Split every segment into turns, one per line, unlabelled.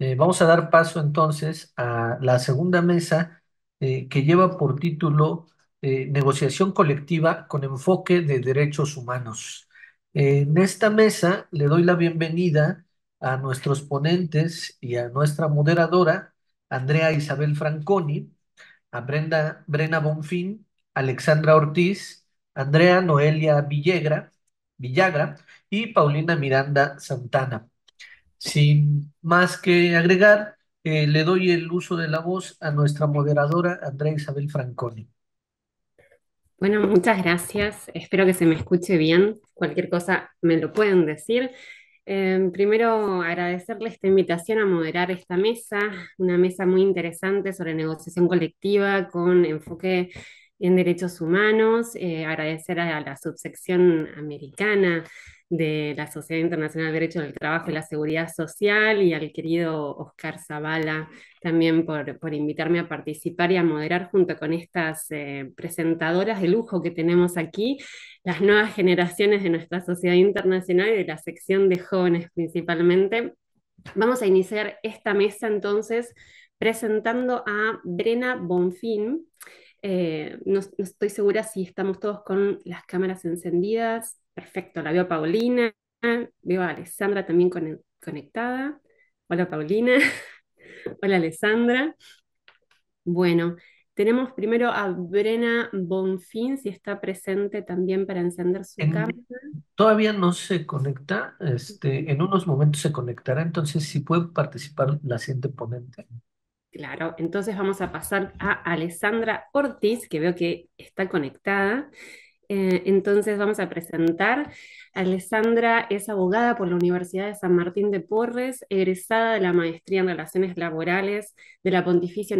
Eh, vamos a dar paso entonces a la segunda mesa eh, que lleva por título eh, Negociación colectiva con enfoque de derechos humanos. en esta mesa le doy la bienvenida a nuestros ponentes y a nuestra moderadora, Andrea Isabel Franconi, a Brenda, Brena Bonfín, Alexandra Ortiz, Andrea Noelia Villagra y Paulina Miranda Santana. Sin más que agregar, eh, le doy el uso de la voz a nuestra moderadora, Andrea Isabel Franconi.
Bueno, muchas gracias. Espero que se me escuche bien. Cualquier cosa me lo pueden decir. Eh, primero, agradecerle esta invitación a moderar esta mesa, una mesa muy interesante sobre negociación colectiva con enfoque en derechos humanos, eh, agradecer a, la subsección americana de la Sociedad Internacional de Derecho del Trabajo y la Seguridad Social y al querido Oscar Zavala también por, invitarme a participar y a moderar junto con estas eh, presentadoras de lujo que tenemos aquí, las nuevas generaciones de nuestra sociedad internacional y de la sección de jóvenes principalmente. Vamos a iniciar esta mesa entonces presentando a Brena Bonfín. Eh, no, estoy segura si estamos todos con las cámaras encendidas. Perfecto, la veo a Paulina, veo a Alessandra también conectada. Hola Paulina, hola Alessandra. Bueno, tenemos primero a Brena Bonfin, si está presente también para encender su cámara.
Todavía no se conecta, este, en unos momentos se conectará, entonces si puede participar la siguiente ponente.
Claro, entonces vamos a pasar a Alessandra Ortiz, que veo que está conectada, eh, entonces vamos a presentar. Alessandra es abogada por la Universidad de San Martín de Porres, egresada de la Maestría en Relaciones Laborales de la Pontificia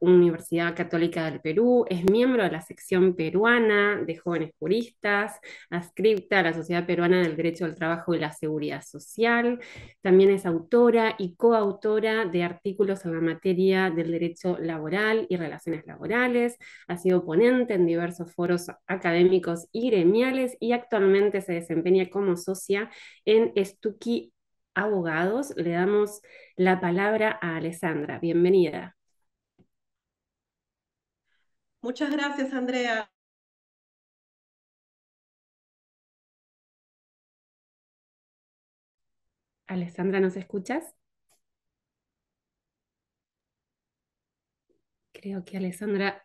Universidad Católica del Perú, es miembro de la sección peruana de jóvenes juristas, adscripta a la Sociedad Peruana del Derecho del Trabajo y la Seguridad Social, también es autora y coautora de artículos sobre la materia del derecho laboral y relaciones laborales, ha sido ponente en diversos foros académicos y gremiales y actualmente se desempeña como socia en Stucky Abogados. Le damos la palabra a Alessandra. Bienvenida.
Muchas gracias, Andrea. Alessandra, ¿nos escuchas?
Creo que Alessandra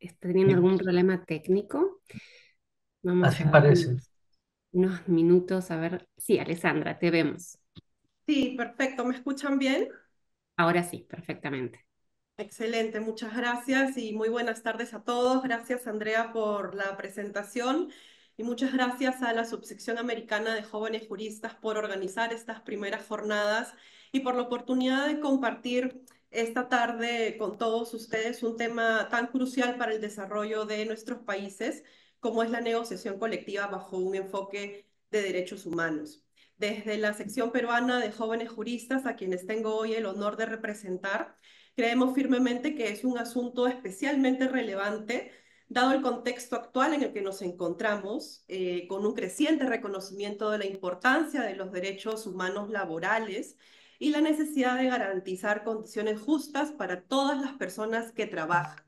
está teniendo algún problema técnico.
Vamos Así parece. unos,
unos minutos, a ver. Sí, Alessandra, te vemos.
Sí, perfecto. ¿Me escuchan bien?
Ahora sí, perfectamente.
Excelente, muchas gracias y muy buenas tardes a todos. Gracias, Andrea, por la presentación y muchas gracias a la Subsección Americana de Jóvenes Juristas por organizar estas primeras jornadas y por la oportunidad de compartir esta tarde con todos ustedes un tema tan crucial para el desarrollo de nuestros países como es la negociación colectiva bajo un enfoque de derechos humanos. Desde la sección peruana de jóvenes juristas, a quienes tengo hoy el honor de representar, creemos firmemente que es un asunto especialmente relevante dado el contexto actual en el que nos encontramos, eh, con un creciente reconocimiento de la importancia de los derechos humanos laborales y la necesidad de garantizar condiciones justas para todas las personas que trabajan,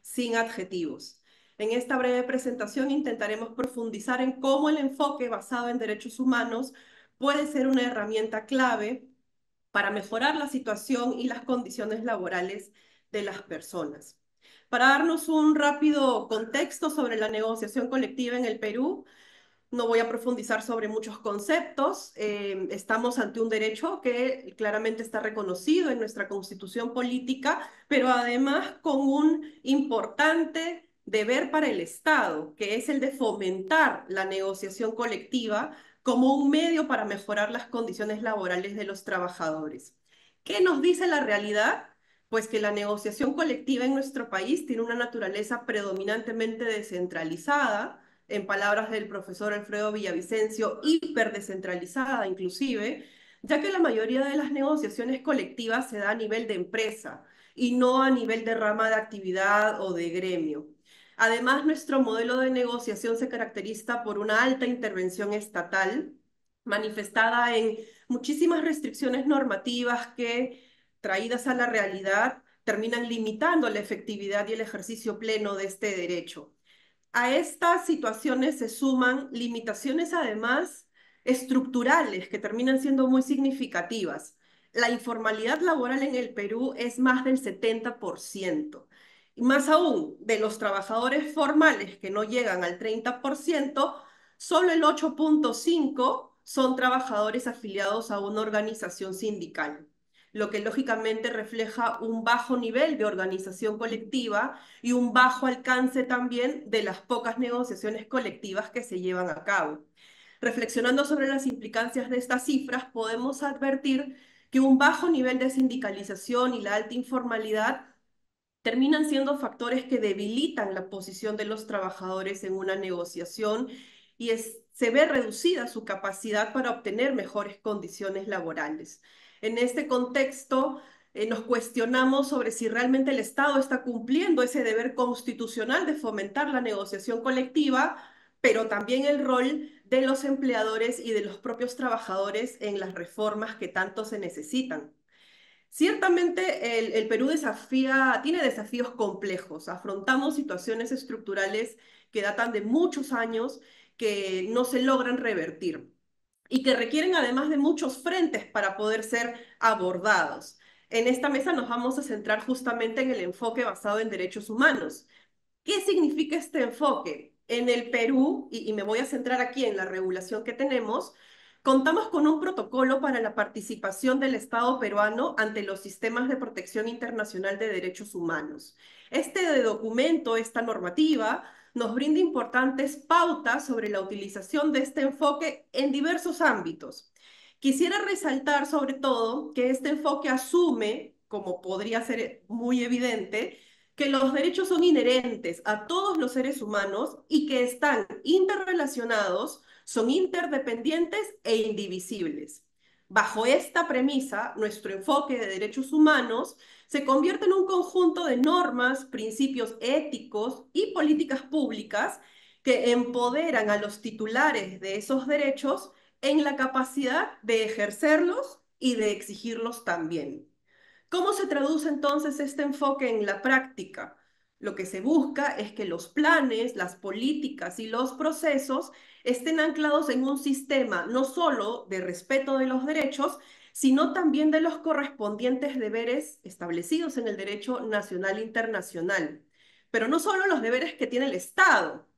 sin adjetivos. En esta breve presentación intentaremos profundizar en cómo el enfoque basado en derechos humanos puede ser una herramienta clave para mejorar la situación y las condiciones laborales de las personas. Para darnos un rápido contexto sobre la negociación colectiva en el Perú, no voy a profundizar sobre muchos conceptos. Eh, estamos ante un derecho que claramente está reconocido en nuestra constitución política, pero además con un importante deber para el Estado, que es el de fomentar la negociación colectiva como un medio para mejorar las condiciones laborales de los trabajadores. ¿Qué nos dice la realidad? Pues que la negociación colectiva en nuestro país tiene una naturaleza predominantemente descentralizada, en palabras del profesor Alfredo Villavicencio, hiperdescentralizada inclusive, ya que la mayoría de las negociaciones colectivas se da a nivel de empresa y no a nivel de rama de actividad o de gremio. Además, nuestro modelo de negociación se caracteriza por una alta intervención estatal manifestada en muchísimas restricciones normativas que, traídas a la realidad, terminan limitando la efectividad y el ejercicio pleno de este derecho. A estas situaciones se suman limitaciones además estructurales que terminan siendo muy significativas. La informalidad laboral en el Perú es más del 70%. Más aún, de los trabajadores formales que no llegan al 30%, solo el 8.5% son trabajadores afiliados a una organización sindical, lo que lógicamente refleja un bajo nivel de organización colectiva y un bajo alcance también de las pocas negociaciones colectivas que se llevan a cabo. Reflexionando sobre las implicancias de estas cifras, podemos advertir que un bajo nivel de sindicalización y la alta informalidad terminan siendo factores que debilitan la posición de los trabajadores en una negociación y se ve reducida su capacidad para obtener mejores condiciones laborales. En este contexto, eh, nos cuestionamos sobre si realmente el Estado está cumpliendo ese deber constitucional de fomentar la negociación colectiva, pero también el rol de los empleadores y de los propios trabajadores en las reformas que tanto se necesitan. Ciertamente el, Perú desafía, tiene desafíos complejos, afrontamos situaciones estructurales que datan de muchos años que no se logran revertir y que requieren además de muchos frentes para poder ser abordados. En esta mesa nos vamos a centrar justamente en el enfoque basado en derechos humanos. ¿Qué significa este enfoque? En el Perú, y me voy a centrar aquí en la regulación que tenemos, Contamos con un protocolo para la participación del Estado peruano ante los sistemas de protección internacional de derechos humanos. Este documento, esta normativa, nos brinda importantes pautas sobre la utilización de este enfoque en diversos ámbitos. Quisiera resaltar sobre todo que este enfoque asume, como podría ser muy evidente, que los derechos son inherentes a todos los seres humanos y que están interrelacionados son interdependientes e indivisibles. Bajo esta premisa, nuestro enfoque de derechos humanos se convierte en un conjunto de normas, principios éticos y políticas públicas que empoderan a los titulares de esos derechos en la capacidad de ejercerlos y de exigirlos también. ¿Cómo se traduce entonces este enfoque en la práctica? Lo que se busca es que los planes, las políticas y los procesos estén anclados en un sistema no solo de respeto de los derechos, sino también de los correspondientes deberes establecidos en el derecho nacional e internacional. Pero no solo los deberes que tiene el Estado,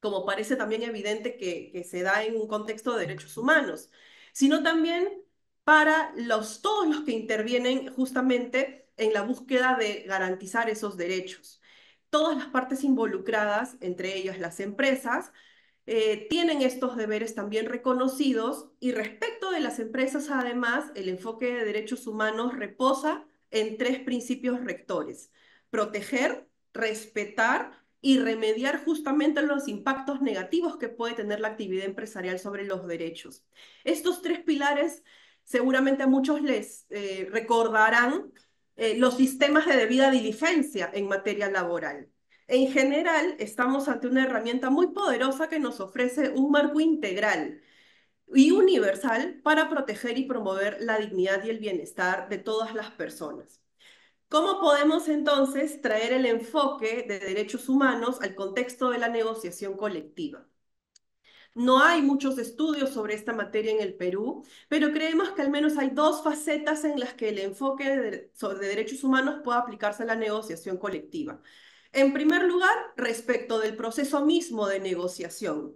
como parece también evidente que, que se da en un contexto de derechos humanos, sino también para los, todos los que intervienen justamente en la búsqueda de garantizar esos derechos todas las partes involucradas, entre ellas las empresas, eh, tienen estos deberes también reconocidos y respecto de las empresas, además, el enfoque de derechos humanos reposa en tres principios rectores. Proteger, respetar y remediar justamente los impactos negativos que puede tener la actividad empresarial sobre los derechos. Estos tres pilares seguramente a muchos les eh, recordarán eh, los sistemas de debida diligencia en materia laboral. En general, estamos ante una herramienta muy poderosa que nos ofrece un marco integral y universal para proteger y promover la dignidad y el bienestar de todas las personas. ¿Cómo podemos entonces traer el enfoque de derechos humanos al contexto de la negociación colectiva? No hay muchos estudios sobre esta materia en el Perú, pero creemos que al menos hay dos facetas en las que el enfoque de, derechos humanos puede aplicarse a la negociación colectiva. En primer lugar, respecto del proceso mismo de negociación.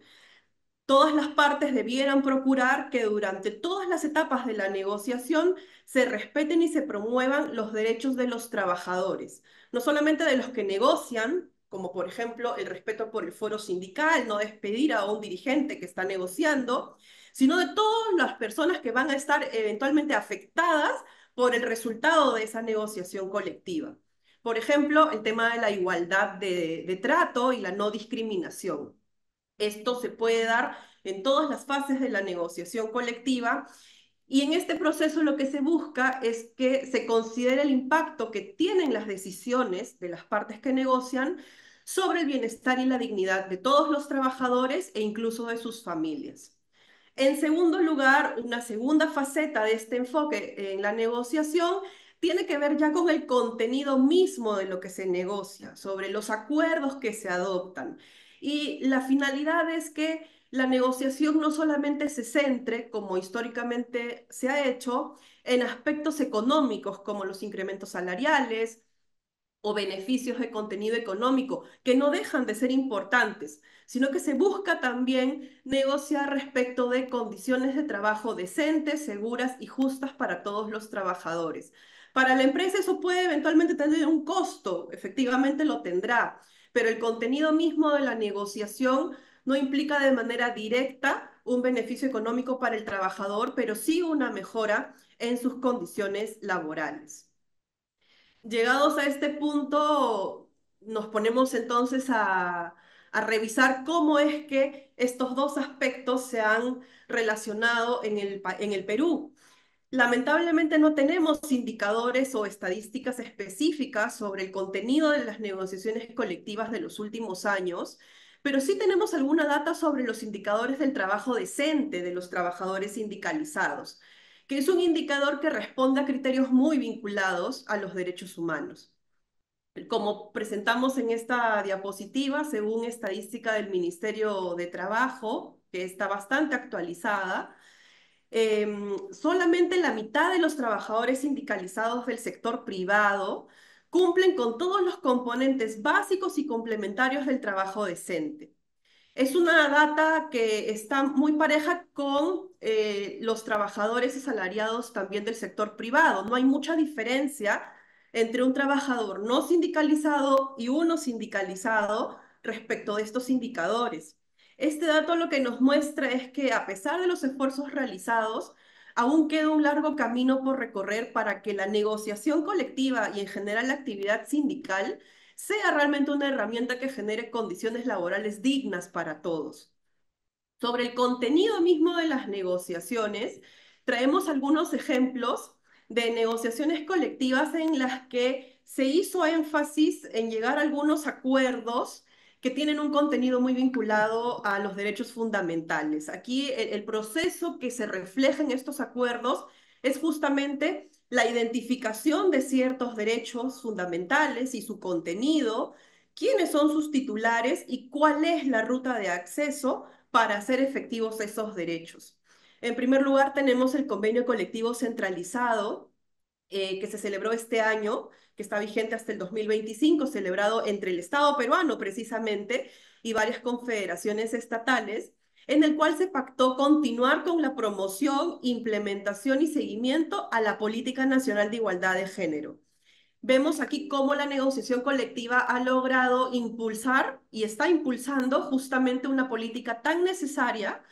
Todas las partes debieran procurar que durante todas las etapas de la negociación se respeten y se promuevan los derechos de los trabajadores, no solamente de los que negocian, como por ejemplo el respeto por el foro sindical, no despedir a un dirigente que está negociando, sino de todas las personas que van a estar eventualmente afectadas por el resultado de esa negociación colectiva. Por ejemplo, el tema de la igualdad de, de trato y la no discriminación. Esto se puede dar en todas las fases de la negociación colectiva y en este proceso lo que se busca es que se considere el impacto que tienen las decisiones de las partes que negocian sobre el bienestar y la dignidad de todos los trabajadores e incluso de sus familias. En segundo lugar, una segunda faceta de este enfoque en la negociación tiene que ver ya con el contenido mismo de lo que se negocia, sobre los acuerdos que se adoptan. Y la finalidad es que la negociación no solamente se centre, como históricamente se ha hecho, en aspectos económicos como los incrementos salariales o beneficios de contenido económico, que no dejan de ser importantes, sino que se busca también negociar respecto de condiciones de trabajo decentes, seguras y justas para todos los trabajadores. Para la empresa eso puede eventualmente tener un costo, efectivamente lo tendrá, pero el contenido mismo de la negociación no implica de manera directa un beneficio económico para el trabajador, pero sí una mejora en sus condiciones laborales. Llegados a este punto, nos ponemos entonces a, revisar cómo es que estos dos aspectos se han relacionado en el Perú. Lamentablemente no tenemos indicadores o estadísticas específicas sobre el contenido de las negociaciones colectivas de los últimos años, pero sí tenemos alguna data sobre los indicadores del trabajo decente de los trabajadores sindicalizados, que es un indicador que responde a criterios muy vinculados a los derechos humanos. Como presentamos en esta diapositiva, según estadística del Ministerio de Trabajo, que está bastante actualizada, em, solamente la mitad de los trabajadores sindicalizados del sector privado cumplen con todos los componentes básicos y complementarios del trabajo decente. Es una data que está muy pareja con eh, los trabajadores asalariados también del sector privado. No hay mucha diferencia entre un trabajador no sindicalizado y uno sindicalizado respecto de estos indicadores. Este dato lo que nos muestra es que a pesar de los esfuerzos realizados, aún queda un largo camino por recorrer para que la negociación colectiva y en general la actividad sindical sea realmente una herramienta que genere condiciones laborales dignas para todos. Sobre el contenido mismo de las negociaciones, traemos algunos ejemplos de negociaciones colectivas en las que se hizo énfasis en llegar a algunos acuerdos que tienen un contenido muy vinculado a los derechos fundamentales. Aquí el, proceso que se refleja en estos acuerdos es justamente la identificación de ciertos derechos fundamentales y su contenido, quiénes son sus titulares y cuál es la ruta de acceso para hacer efectivos esos derechos. En primer lugar, tenemos el convenio colectivo centralizado, eh, que se celebró este año, que está vigente hasta el 2025, celebrado entre el Estado peruano precisamente y varias confederaciones estatales, en el cual se pactó continuar con la promoción, implementación y seguimiento a la Política Nacional de Igualdad de Género. Vemos aquí cómo la negociación colectiva ha logrado impulsar y está impulsando justamente una política tan necesaria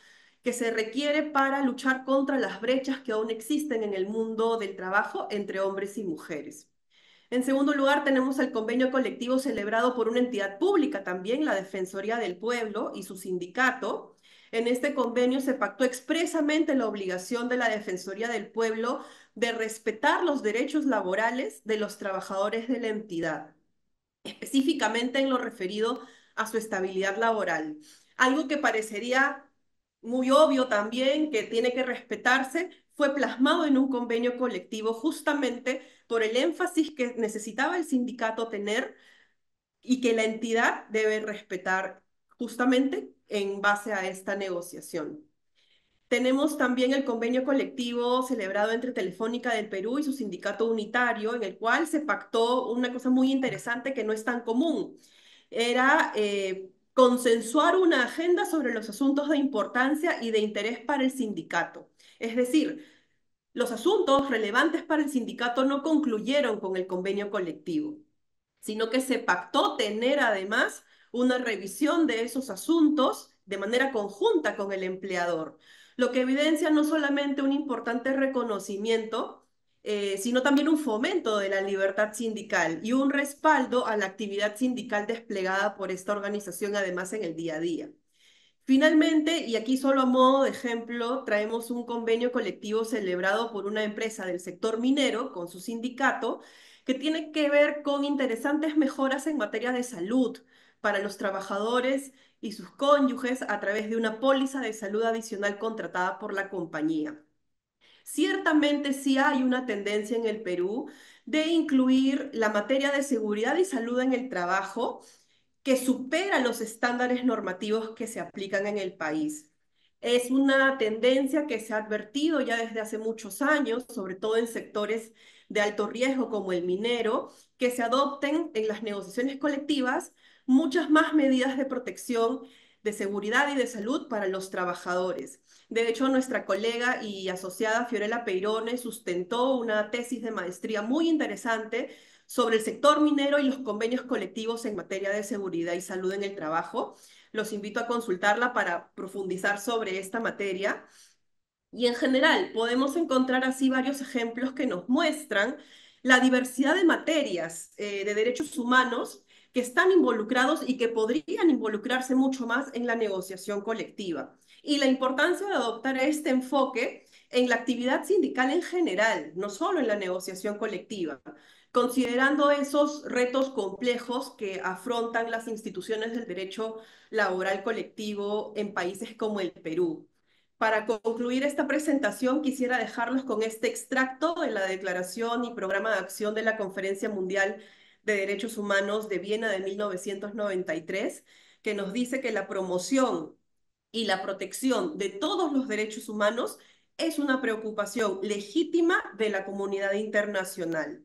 que se requiere para luchar contra las brechas que aún existen en el mundo del trabajo entre hombres y mujeres. En segundo lugar, tenemos el convenio colectivo celebrado por una entidad pública también, la Defensoría del Pueblo y su sindicato. En este convenio se pactó expresamente la obligación de la Defensoría del Pueblo de respetar los derechos laborales de los trabajadores de la entidad, específicamente en lo referido a su estabilidad laboral. Algo que parecería muy obvio también que tiene que respetarse, fue plasmado en un convenio colectivo justamente por el énfasis que necesitaba el sindicato tener y que la entidad debe respetar justamente en base a esta negociación. Tenemos también el convenio colectivo celebrado entre Telefónica del Perú y su sindicato unitario, en el cual se pactó una cosa muy interesante que no es tan común. Era eh, consensuar una agenda sobre los asuntos de importancia y de interés para el sindicato. Es decir, los asuntos relevantes para el sindicato no concluyeron con el convenio colectivo, sino que se pactó tener además una revisión de esos asuntos de manera conjunta con el empleador, lo que evidencia no solamente un importante reconocimiento eh, sino también un fomento de la libertad sindical y un respaldo a la actividad sindical desplegada por esta organización, además en el día a día. Finalmente, y aquí solo a modo de ejemplo, traemos un convenio colectivo celebrado por una empresa del sector minero con su sindicato que tiene que ver con interesantes mejoras en materia de salud para los trabajadores y sus cónyuges a través de una póliza de salud adicional contratada por la compañía. Ciertamente sí hay una tendencia en el Perú de incluir la materia de seguridad y salud en el trabajo que supera los estándares normativos que se aplican en el país. Es una tendencia que se ha advertido ya desde hace muchos años, sobre todo en sectores de alto riesgo como el minero, que se adopten en las negociaciones colectivas muchas más medidas de protección de seguridad y de salud para los trabajadores. De hecho, nuestra colega y asociada Fiorella Peirone sustentó una tesis de maestría muy interesante sobre el sector minero y los convenios colectivos en materia de seguridad y salud en el trabajo. Los invito a consultarla para profundizar sobre esta materia. Y en general, podemos encontrar así varios ejemplos que nos muestran la diversidad de materias eh, de derechos humanos que están involucrados y que podrían involucrarse mucho más en la negociación colectiva. Y la importancia de adoptar este enfoque en la actividad sindical en general, no solo en la negociación colectiva, considerando esos retos complejos que afrontan las instituciones del derecho laboral colectivo en países como el Perú. Para concluir esta presentación, quisiera dejarlos con este extracto de la declaración y programa de acción de la Conferencia Mundial de Derechos Humanos de Viena de 1993, que nos dice que la promoción y la protección de todos los derechos humanos es una preocupación legítima de la comunidad internacional.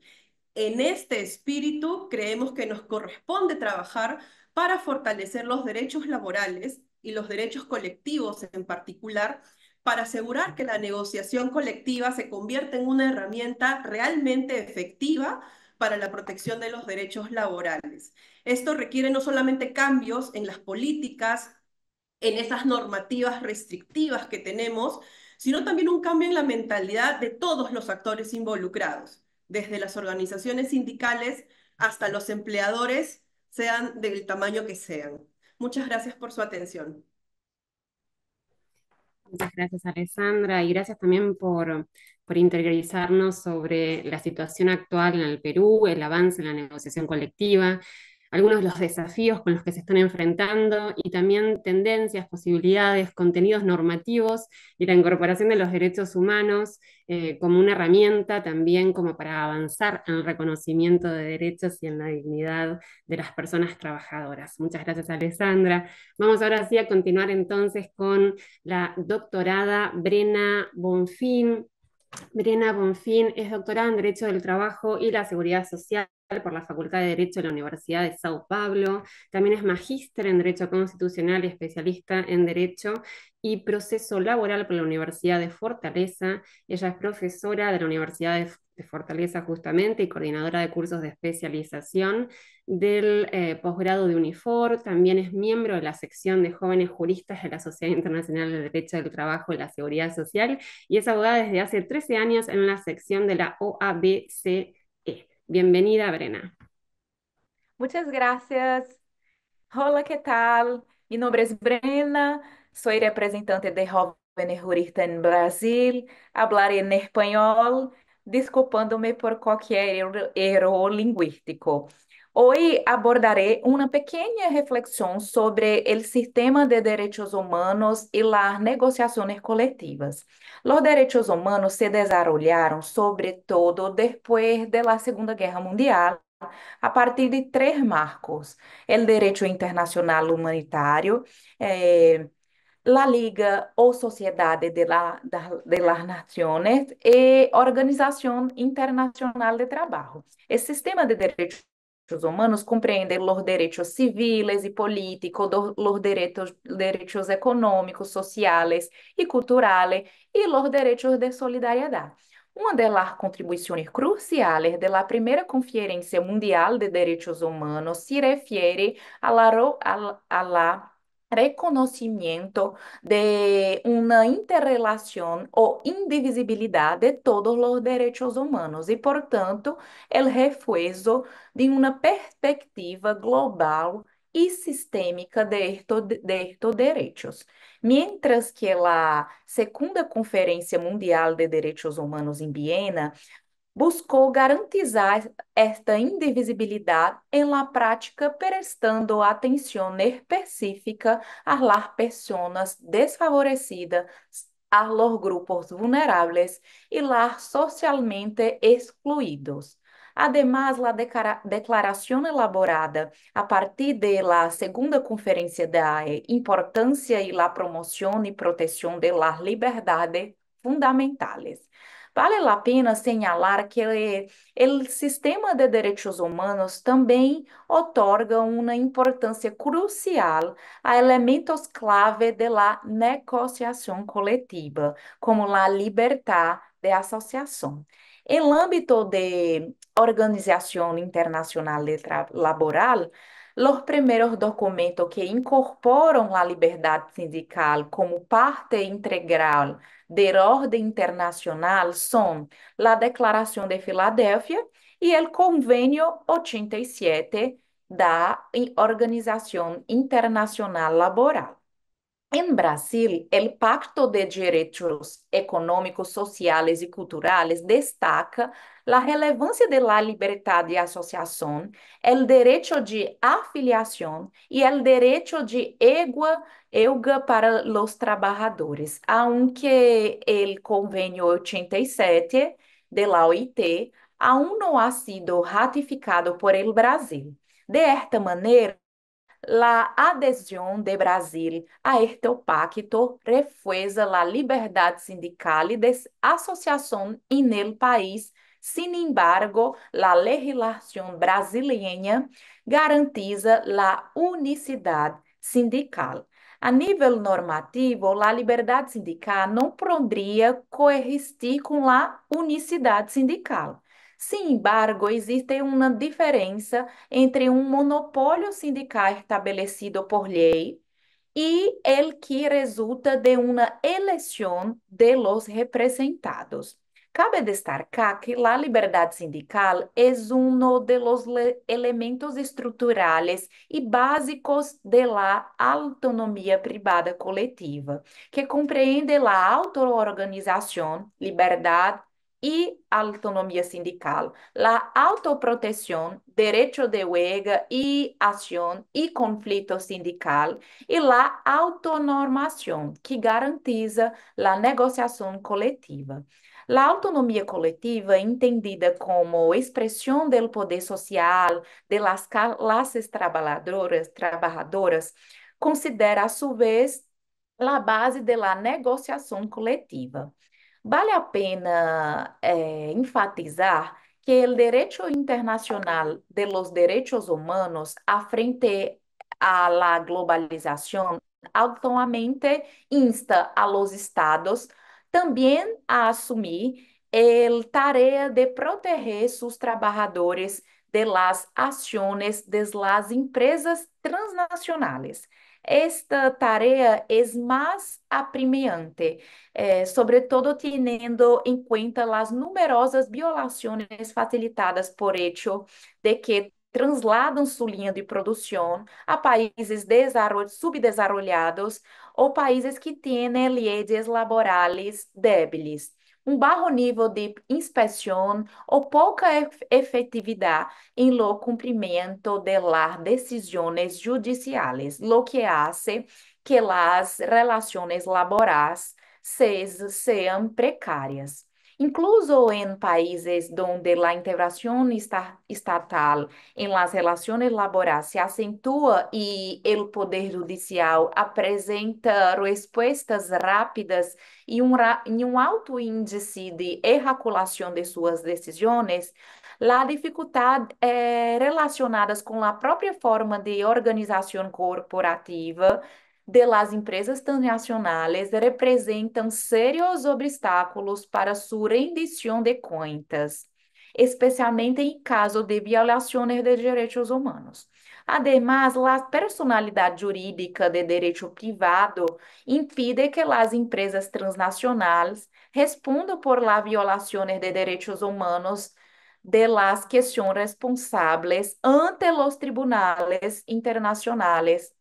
En este espíritu creemos que nos corresponde trabajar para fortalecer los derechos laborales y los derechos colectivos en particular, para asegurar que la negociación colectiva se convierta en una herramienta realmente efectiva para la protección de los derechos laborales. Esto requiere no solamente cambios en las políticas, en esas normativas restrictivas que tenemos, sino también un cambio en la mentalidad de todos los actores involucrados, desde las organizaciones sindicales hasta los empleadores, sean del tamaño que sean. Muchas gracias por su atención.
Muchas gracias, Alessandra, y gracias también por, por interiorizarnos sobre la situación actual en el Perú, el avance en la negociación colectiva, algunos de los desafíos con los que se están enfrentando y también tendencias, posibilidades, contenidos normativos y la incorporación de los derechos humanos eh, como una herramienta también como para avanzar en el reconocimiento de derechos y en la dignidad de las personas trabajadoras. Muchas gracias, Alessandra. Vamos ahora sí a continuar entonces con la doctorada Brena Bonfín. Brena Bonfín es doctorada en Derecho del Trabajo y la Seguridad Social por la Facultad de Derecho de la Universidad de Sao Paulo. También es magíster en Derecho Constitucional y especialista en Derecho y Proceso Laboral por la Universidad de Fortaleza. Ella es profesora de la Universidad de, Fortaleza justamente y coordinadora de cursos de especialización del eh, posgrado de Unifor. También es miembro de la sección de jóvenes juristas de la Sociedad Internacional de Derecho del Trabajo y la Seguridad Social y es abogada desde hace 13 años en la sección de la OABC Bienvenida, Brena.
Muchas gracias. Hola, ¿qué tal? Mi nombre es Brena, soy representante de Jóvenes Juristas en Brasil, hablaré en español, disculpándome por cualquier error lingüístico. Hoy abordaré uma pequena reflexão sobre o sistema de direitos humanos e las negociações coletivas. Os direitos humanos se desarrollaron sobretudo depois da Segunda Guerra Mundial a partir de três marcos: o direito internacional humanitário, eh, a Liga ou Sociedade de, la, de las Naciones Organização Internacional de Trabalho. Esse sistema de direitos os humanos compreendem os direitos civis e políticos, os direitos, direitos econômicos, sociais e culturais e os direitos de solidariedade. Uma das contribuições cruciais da primeira Conferência Mundial de Direitos Humanos se refere à la reconhecimento de uma interrelação ou indivisibilidade de todos os direitos humanos e, portanto, o el refuerzo de uma perspectiva global e sistêmica destos de direitos. Mientras que a Segunda Conferência Mundial de Direitos Humanos em Viena buscou garantizar esta indivisibilidade em la prática prestando atenção específica a las personas desfavorecidas, a los grupos vulneráveis e las socialmente excluídos. Además, la declaración elaborada a partir de la segunda conferencia de AE, Importancia y la promoción y protección de las libertades fundamentales, Vale a pena señalar que o sistema de direitos humanos também otorga uma importância crucial a elementos clave de la negociação coletiva, como a liberdade de associação. Em âmbito de organização internacional laboral, los primeiros documentos que incorporam a liberdade sindical como parte integral da ordem internacional são a Declaração de Filadélfia e o Convênio 87 da Organização Internacional Laboral. Em Brasil, o Pacto de Direitos Econômicos, Sociais e Culturais destaca a relevância da liberdade de associação, o direito de afiliação e o direito de égua, para os trabalhadores, aunque o Convênio 87 de la OIT aún não ha sido ratificado por el Brasil. De esta maneira, la adesión de Brasil a este pacto refuerza la libertad sindical y de asociación en el país. Sin embargo, la legislación brasileña garantiza la unicidad sindical. A nível normativo, a liberdade sindical não poderia coexistir com a unicidade sindical. Sin embargo, existe uma diferença entre um monopólio sindical estabelecido por lei e el que resulta de uma eleição de los representados. Cabe destacar que a liberdade sindical é um dos elementos estruturais e básicos da autonomia privada coletiva, que compreende a autoorganização, liberdade e autonomia sindical, la autoproteção, direito de huelga e ação e conflito sindical e la autonormación, que garantiza la negociação coletiva. La autonomia coletiva, entendida como expressão do poder social de las classes trabalhadoras, trabalhadoras considera, a sua vez, a base de la negociação coletiva. Vale a pena eh, enfatizar que o Direito internacional de los derechos humanos à frente à globalização, globalización autonomamente insta a los estados também a assumir a tarefa de proteger seus trabalhadores de las acciones de las empresas transnacionales esta tarefa é mais apremiante, eh, sobretudo tendo em conta as numerosas violações facilitadas por hecho de que transladam sua linha de produção a países subdesenvolvidos ou países que têm leis laborais débiles um baixo nível de inspeção ou pouca efetividade em lo cumprimento de las decisões judiciais, lo que hace que las relações laborais sejam precárias incluso en países donde la integración estatal en las relaciones laborales se acentúa y el Poder Judicial apresenta respuestas rápidas y un, y un alto índice de ejaculación de sus decisiones, la dificultad eh, relacionadas con la propia forma de organización corporativa las empresas transnacionais representam sérios obstáculos para sua rendição de contas, especialmente em caso de violações de direitos humanos. Además, a personalidade jurídica de direito privado impide que as empresas transnacionais respondam por las violações de direitos humanos de las questões responsáveis ante los tribunais internacionais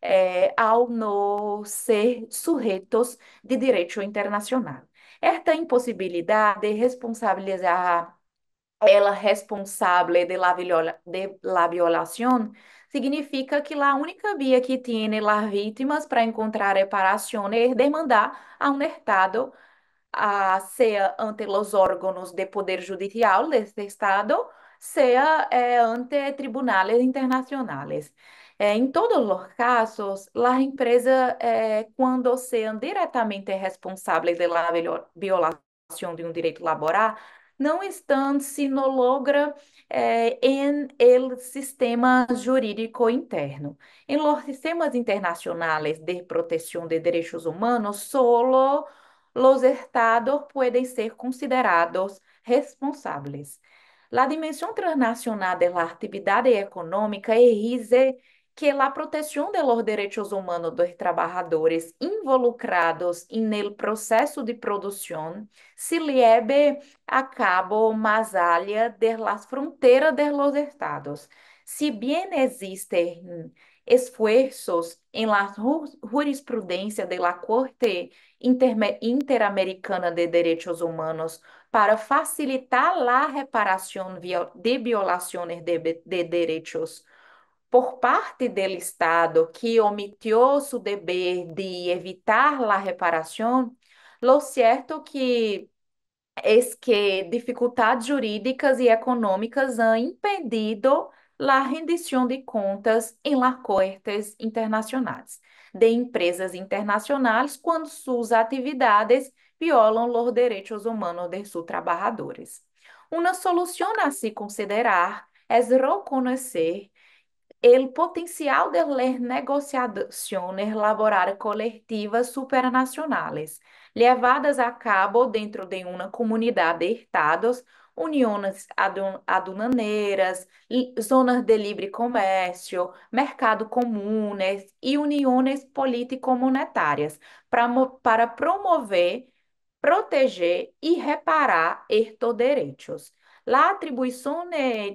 é, ao não ser sujeitos de direito internacional. É Esta impossibilidade de responsabilizar ela responsável de la, viola, de la violação significa que a única via que tem as vítimas para encontrar reparação é demandar a um Estado, a, seja ante os órgãos de poder judicial desse Estado, seja eh, ante tribunais internacionais. É, em todos os casos, a empresa, é, quando sean diretamente é responsável pela violação de um direito laboral, não estão se no logra é, em el sistema jurídico interno. Em los sistemas internacionais de proteção de direitos humanos, solo los estados podem ser considerados responsáveis. La dimensão transnacional da atividade econômica exige é que a proteção de direitos humanos dos trabalhadores involucrados no processo de produção se leve a cabo mais allá das fronteiras dos estados. se bien existem esforços em la jurisprudência da Corte Interamericana de Derechos Humanos para facilitar a reparação de violações de, de humanos, por parte do Estado que omitiu seu dever de evitar la reparação, lo certo que es que dificuldades jurídicas e econômicas han impedido la rendição de contas em las cortes de empresas internacionais quando suas atividades violam os direitos humanos de seus trabalhadores. Uma solução a se considerar é reconhecer o potencial de ler negociações laborais coletivas supranacionais, levadas a cabo dentro de uma comunidade de estados, uniões adun aduaneiras, zonas de livre comércio, mercado comunes e uniões político-monetárias, para promover, proteger e reparar estes direitos la atribuição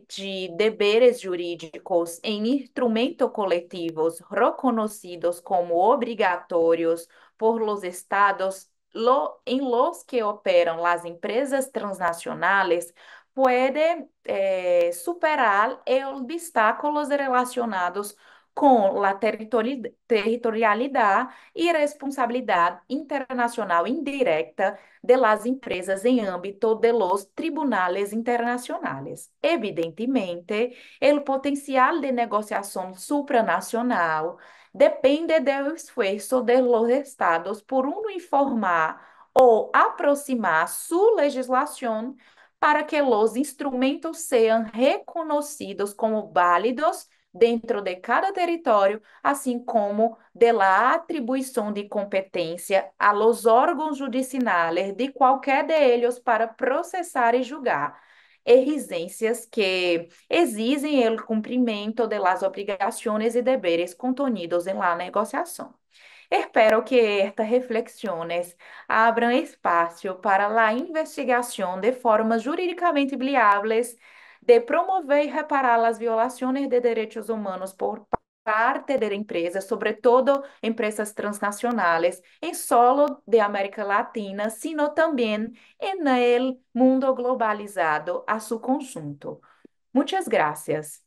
de deveres jurídicos em instrumentos coletivos reconhecidos como obrigatórios por los estados lo, em los que operam las empresas transnacionales pode eh, superar obstáculos relacionados com la territorialidade e responsabilidade internacional indireta de las empresas em âmbito de los tribunales internacionais. Evidentemente, o potencial de negociação supranacional depende do esforço de los estados por uniformar ou aproximar sua legislação para que os instrumentos sejam reconhecidos como válidos dentro de cada território, assim como da atribuição de competência aos órgãos judiciais de qualquer deles para processar e julgar exigências que exigem o cumprimento das obrigações e deveres contenidos em la negociação. Espero que estas reflexões abram espaço para a investigação de formas juridicamente viáveis de promover y reparar las violaciones de derechos humanos por parte de empresas, sobre todo empresas transnacionales, en solo de América Latina, sino también en el mundo globalizado
a su conjunto. Muchas gracias.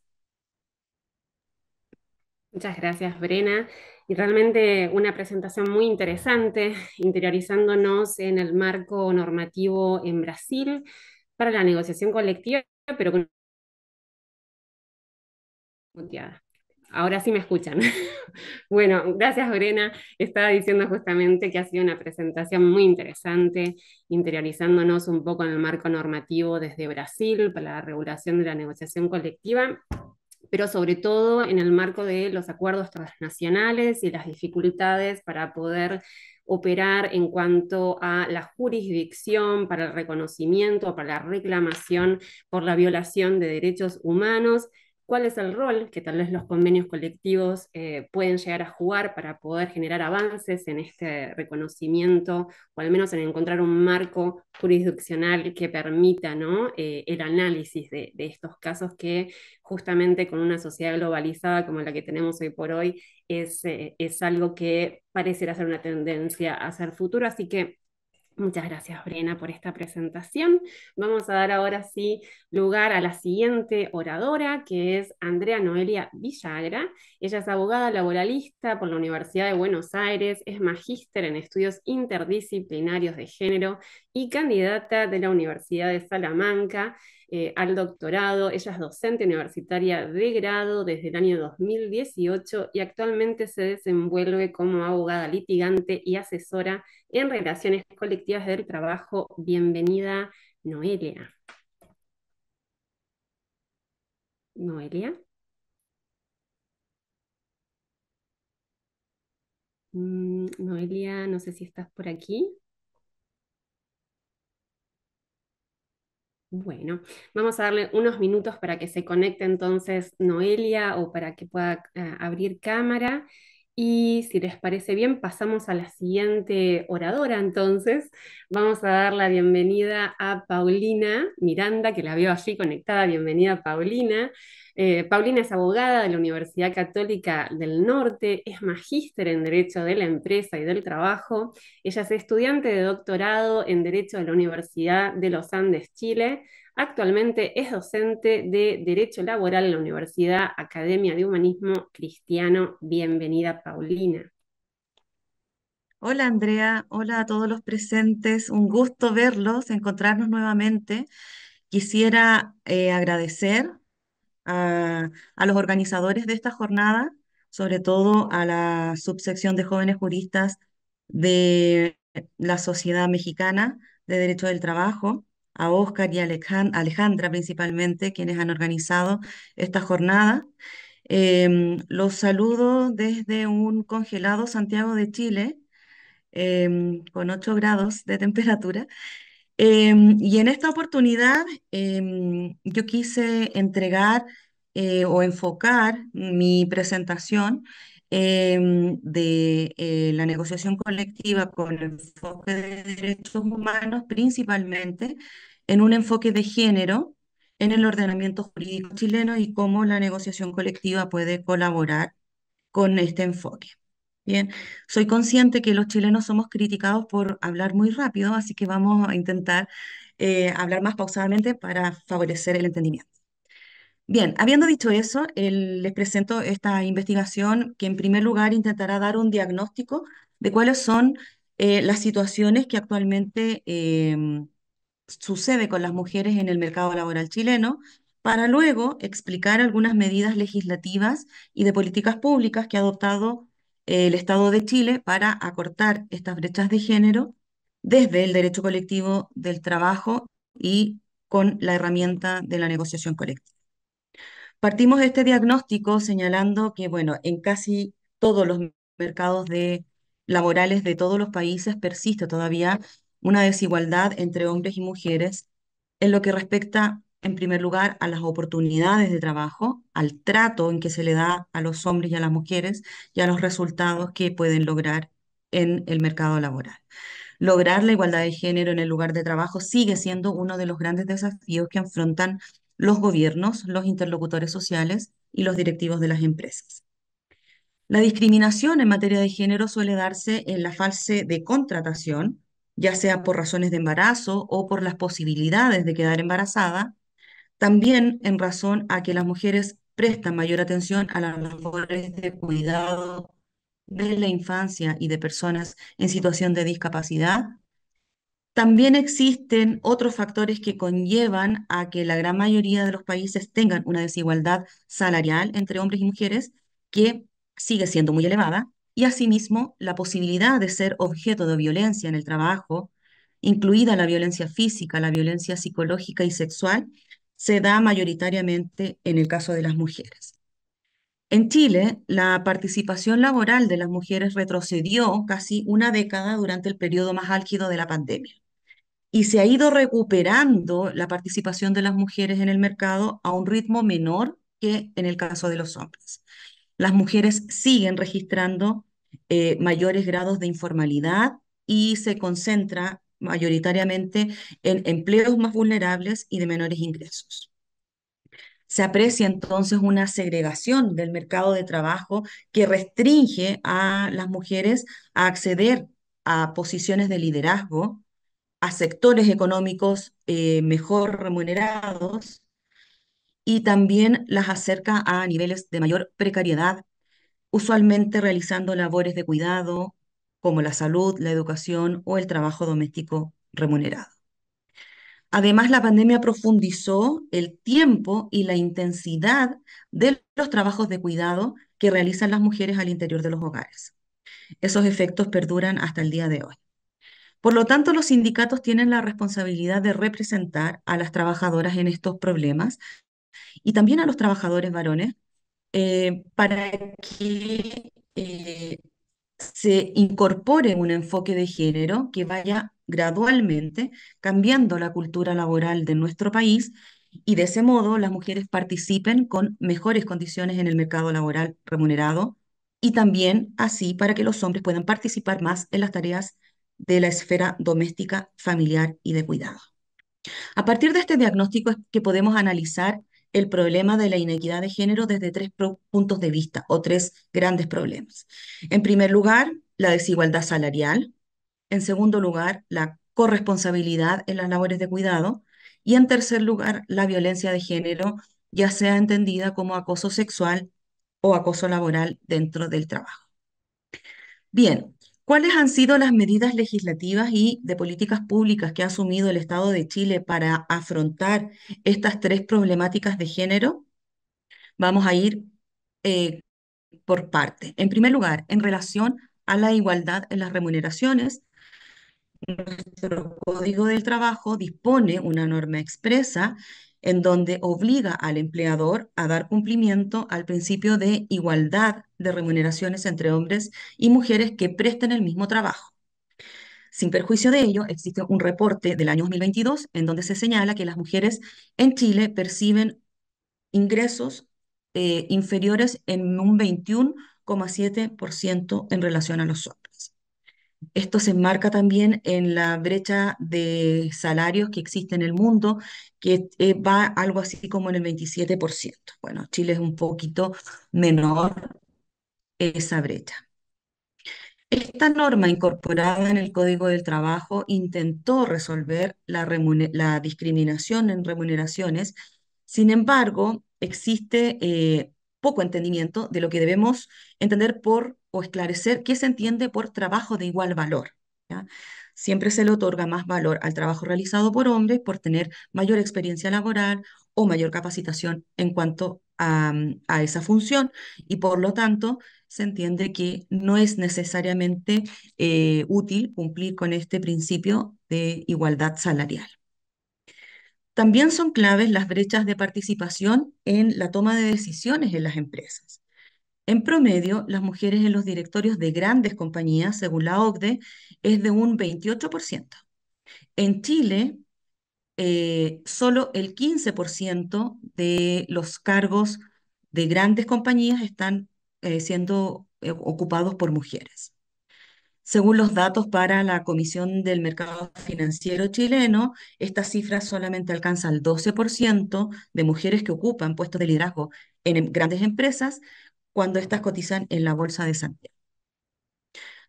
Muchas gracias, Brena. Y realmente una presentación muy interesante, interiorizándonos en el marco normativo en Brasil para la negociación colectiva pero con... Ahora sí me escuchan. bueno, gracias Lorena Estaba diciendo justamente que ha sido una presentación muy interesante, interiorizándonos un poco en el marco normativo desde Brasil para la regulación de la negociación colectiva pero sobre todo en el marco de los acuerdos transnacionales y las dificultades para poder operar en cuanto a la jurisdicción para el reconocimiento o para la reclamación por la violación de derechos humanos cuál es el rol que tal vez los convenios colectivos eh, pueden llegar a jugar para poder generar avances en este reconocimiento o al menos en encontrar un marco jurisdiccional que permita ¿no? Eh, el análisis de, estos casos que justamente con una sociedad globalizada como la que tenemos hoy por hoy es, eh, es algo que parecerá ser una tendencia a ser futuro. Así que Muchas gracias, Brena, por esta presentación. Vamos a dar ahora sí lugar a la siguiente oradora, que es Andrea Noelia Villagra. Ella es abogada laboralista por la Universidad de Buenos Aires, es magíster en estudios interdisciplinarios de género y candidata de la Universidad de Salamanca eh, al doctorado. Ella es docente universitaria de grado desde el año 2018 y actualmente se desenvuelve como abogada litigante y asesora en relaciones colectivas del trabajo. Bienvenida, Noelia. Noelia. Mm, Noelia, no sé si estás por aquí. Bueno, vamos a darle unos minutos para que se conecte entonces Noelia o para que pueda eh, abrir cámara y si les parece bien, pasamos a la siguiente oradora entonces. Vamos a dar la bienvenida a Paulina Miranda, que la veo allí conectada. Bienvenida, Paulina. Eh, Paulina es abogada de la Universidad Católica del Norte, es magíster en Derecho de la Empresa y del Trabajo. Ella es estudiante de doctorado en Derecho de la Universidad de los Andes, Chile, Actualmente es docente de Derecho Laboral en la Universidad Academia de Humanismo Cristiano. Bienvenida, Paulina.
Hola, Andrea. Hola a todos los presentes. Un gusto verlos, encontrarnos nuevamente. Quisiera eh, agradecer a los organizadores de esta jornada, sobre todo a la subsección de jóvenes juristas de la Sociedad Mexicana de Derecho del Trabajo, a Oscar y a Alejandra principalmente, quienes han organizado esta jornada. Em, los saludo desde un congelado Santiago de Chile, em, con 8 grados de temperatura. Em, y en esta oportunidad yo quise entregar eh, o enfocar mi presentación de eh, la negociación colectiva con el enfoque de derechos humanos principalmente en un enfoque de género en el ordenamiento jurídico chileno y cómo la negociación colectiva puede colaborar con este enfoque. Bien, soy consciente que los chilenos somos criticados por hablar muy rápido, así que vamos a intentar eh, hablar más pausadamente para favorecer el entendimiento. Bien, habiendo dicho eso, les presento esta investigación que en primer lugar intentará dar un diagnóstico de cuáles son eh, las situaciones que actualmente em, sucede con las mujeres en el mercado laboral chileno, para luego explicar algunas medidas legislativas y de políticas públicas que ha adoptado eh, el Estado de Chile para acortar estas brechas de género desde el derecho colectivo del trabajo y con la herramienta de la negociación colectiva. Partimos de este diagnóstico señalando que, bueno, en casi todos los mercados de, laborales de todos los países persiste todavía una desigualdad entre hombres y mujeres en lo que respecta, en primer lugar, a las oportunidades de trabajo, al trato en que se le da a los hombres y a las mujeres y a los resultados que pueden lograr en el mercado laboral. Lograr la igualdad de género en el lugar de trabajo sigue siendo uno de los grandes desafíos que afrontan los gobiernos, los interlocutores sociales y los directivos de las empresas. La discriminación en materia de género suele darse en la fase de contratación, ya sea por razones de embarazo o por las posibilidades de quedar embarazada, también en razón a que las mujeres prestan mayor atención a las labores de cuidado de la infancia y de personas en situación de discapacidad. También existen otros factores que conllevan a que la gran mayoría de los países tengan una desigualdad salarial entre hombres y mujeres que sigue siendo muy elevada y asimismo la posibilidad de ser objeto de violencia en el trabajo, incluida la violencia física, la violencia psicológica y sexual, se da mayoritariamente en el caso de las mujeres. En Chile, la participación laboral de las mujeres retrocedió casi una década durante el periodo más álgido de la pandemia y se ha ido recuperando la participación de las mujeres en el mercado a un ritmo menor que en el caso de los hombres las mujeres siguen registrando eh, mayores grados de informalidad y se concentra mayoritariamente en empleos más vulnerables y de menores ingresos. Se aprecia entonces una segregación del mercado de trabajo que restringe a las mujeres a acceder a posiciones de liderazgo, a sectores económicos eh, mejor remunerados y también las acerca a niveles de mayor precariedad usualmente realizando labores de cuidado como la salud, la educación o el trabajo doméstico remunerado. Además, la pandemia profundizó el tiempo y la intensidad de los trabajos de cuidado que realizan las mujeres al interior de los hogares. Esos efectos perduran hasta el día de hoy. Por lo tanto, los sindicatos tienen la responsabilidad de representar a las trabajadoras en estos problemas y también a los trabajadores varones eh, para que eh, se incorpore un enfoque de género que vaya gradualmente cambiando la cultura laboral de nuestro país y de ese modo las mujeres participen con mejores condiciones en el mercado laboral remunerado y también así para que los hombres puedan participar más en las tareas de la esfera doméstica, familiar y de cuidado. A partir de este diagnóstico es que podemos analizar el problema de la inequidad de género desde tres puntos de vista o tres grandes problemas. En primer lugar, la desigualdad salarial. En segundo lugar, la corresponsabilidad en las labores de cuidado. Y en tercer lugar, la violencia de género, ya sea entendida como acoso sexual o acoso laboral dentro del trabajo. Bien, ¿Cuáles han sido las medidas legislativas y de políticas públicas que ha asumido el Estado de Chile para afrontar estas tres problemáticas de género? Vamos a ir eh, por parte. En primer lugar, en relación a la igualdad en las remuneraciones, nuestro Código del Trabajo dispone una norma expresa en donde obliga al empleador a dar cumplimiento al principio de igualdad de remuneraciones entre hombres y mujeres que presten el mismo trabajo. Sin perjuicio de ello, existe un reporte del año 2022 en donde se señala que las mujeres en Chile perciben ingresos eh, inferiores en un 21,7% en relación a los hombres. Esto se enmarca también en la brecha de salarios que existe en el mundo, que eh, va algo así como en el 27%. Bueno, Chile es un poquito menor esa brecha. Esta norma incorporada en el Código del Trabajo intentó resolver la, discriminación en remuneraciones, sin embargo, existe eh, poco entendimiento de lo que debemos entender por esclarecer qué se entiende por trabajo de igual valor. Siempre se le otorga más valor al trabajo realizado por hombres por tener mayor experiencia laboral o mayor capacitación en cuanto a, esa función y por lo tanto se entiende que no es necesariamente eh, útil cumplir con este principio de igualdad salarial. También son claves las brechas de participación en la toma de decisiones en las empresas. En promedio, las mujeres en los directorios de grandes compañías, según la OCDE, es de un 28%. En Chile, eh, solo el 15% de los cargos de grandes compañías están eh, siendo eh, ocupados por mujeres. Según los datos para la Comisión del Mercado Financiero chileno, esta cifra solamente alcanza el 12% de mujeres que ocupan puestos de liderazgo en em, grandes empresas, cuando éstas cotizan en la Bolsa de Santiago.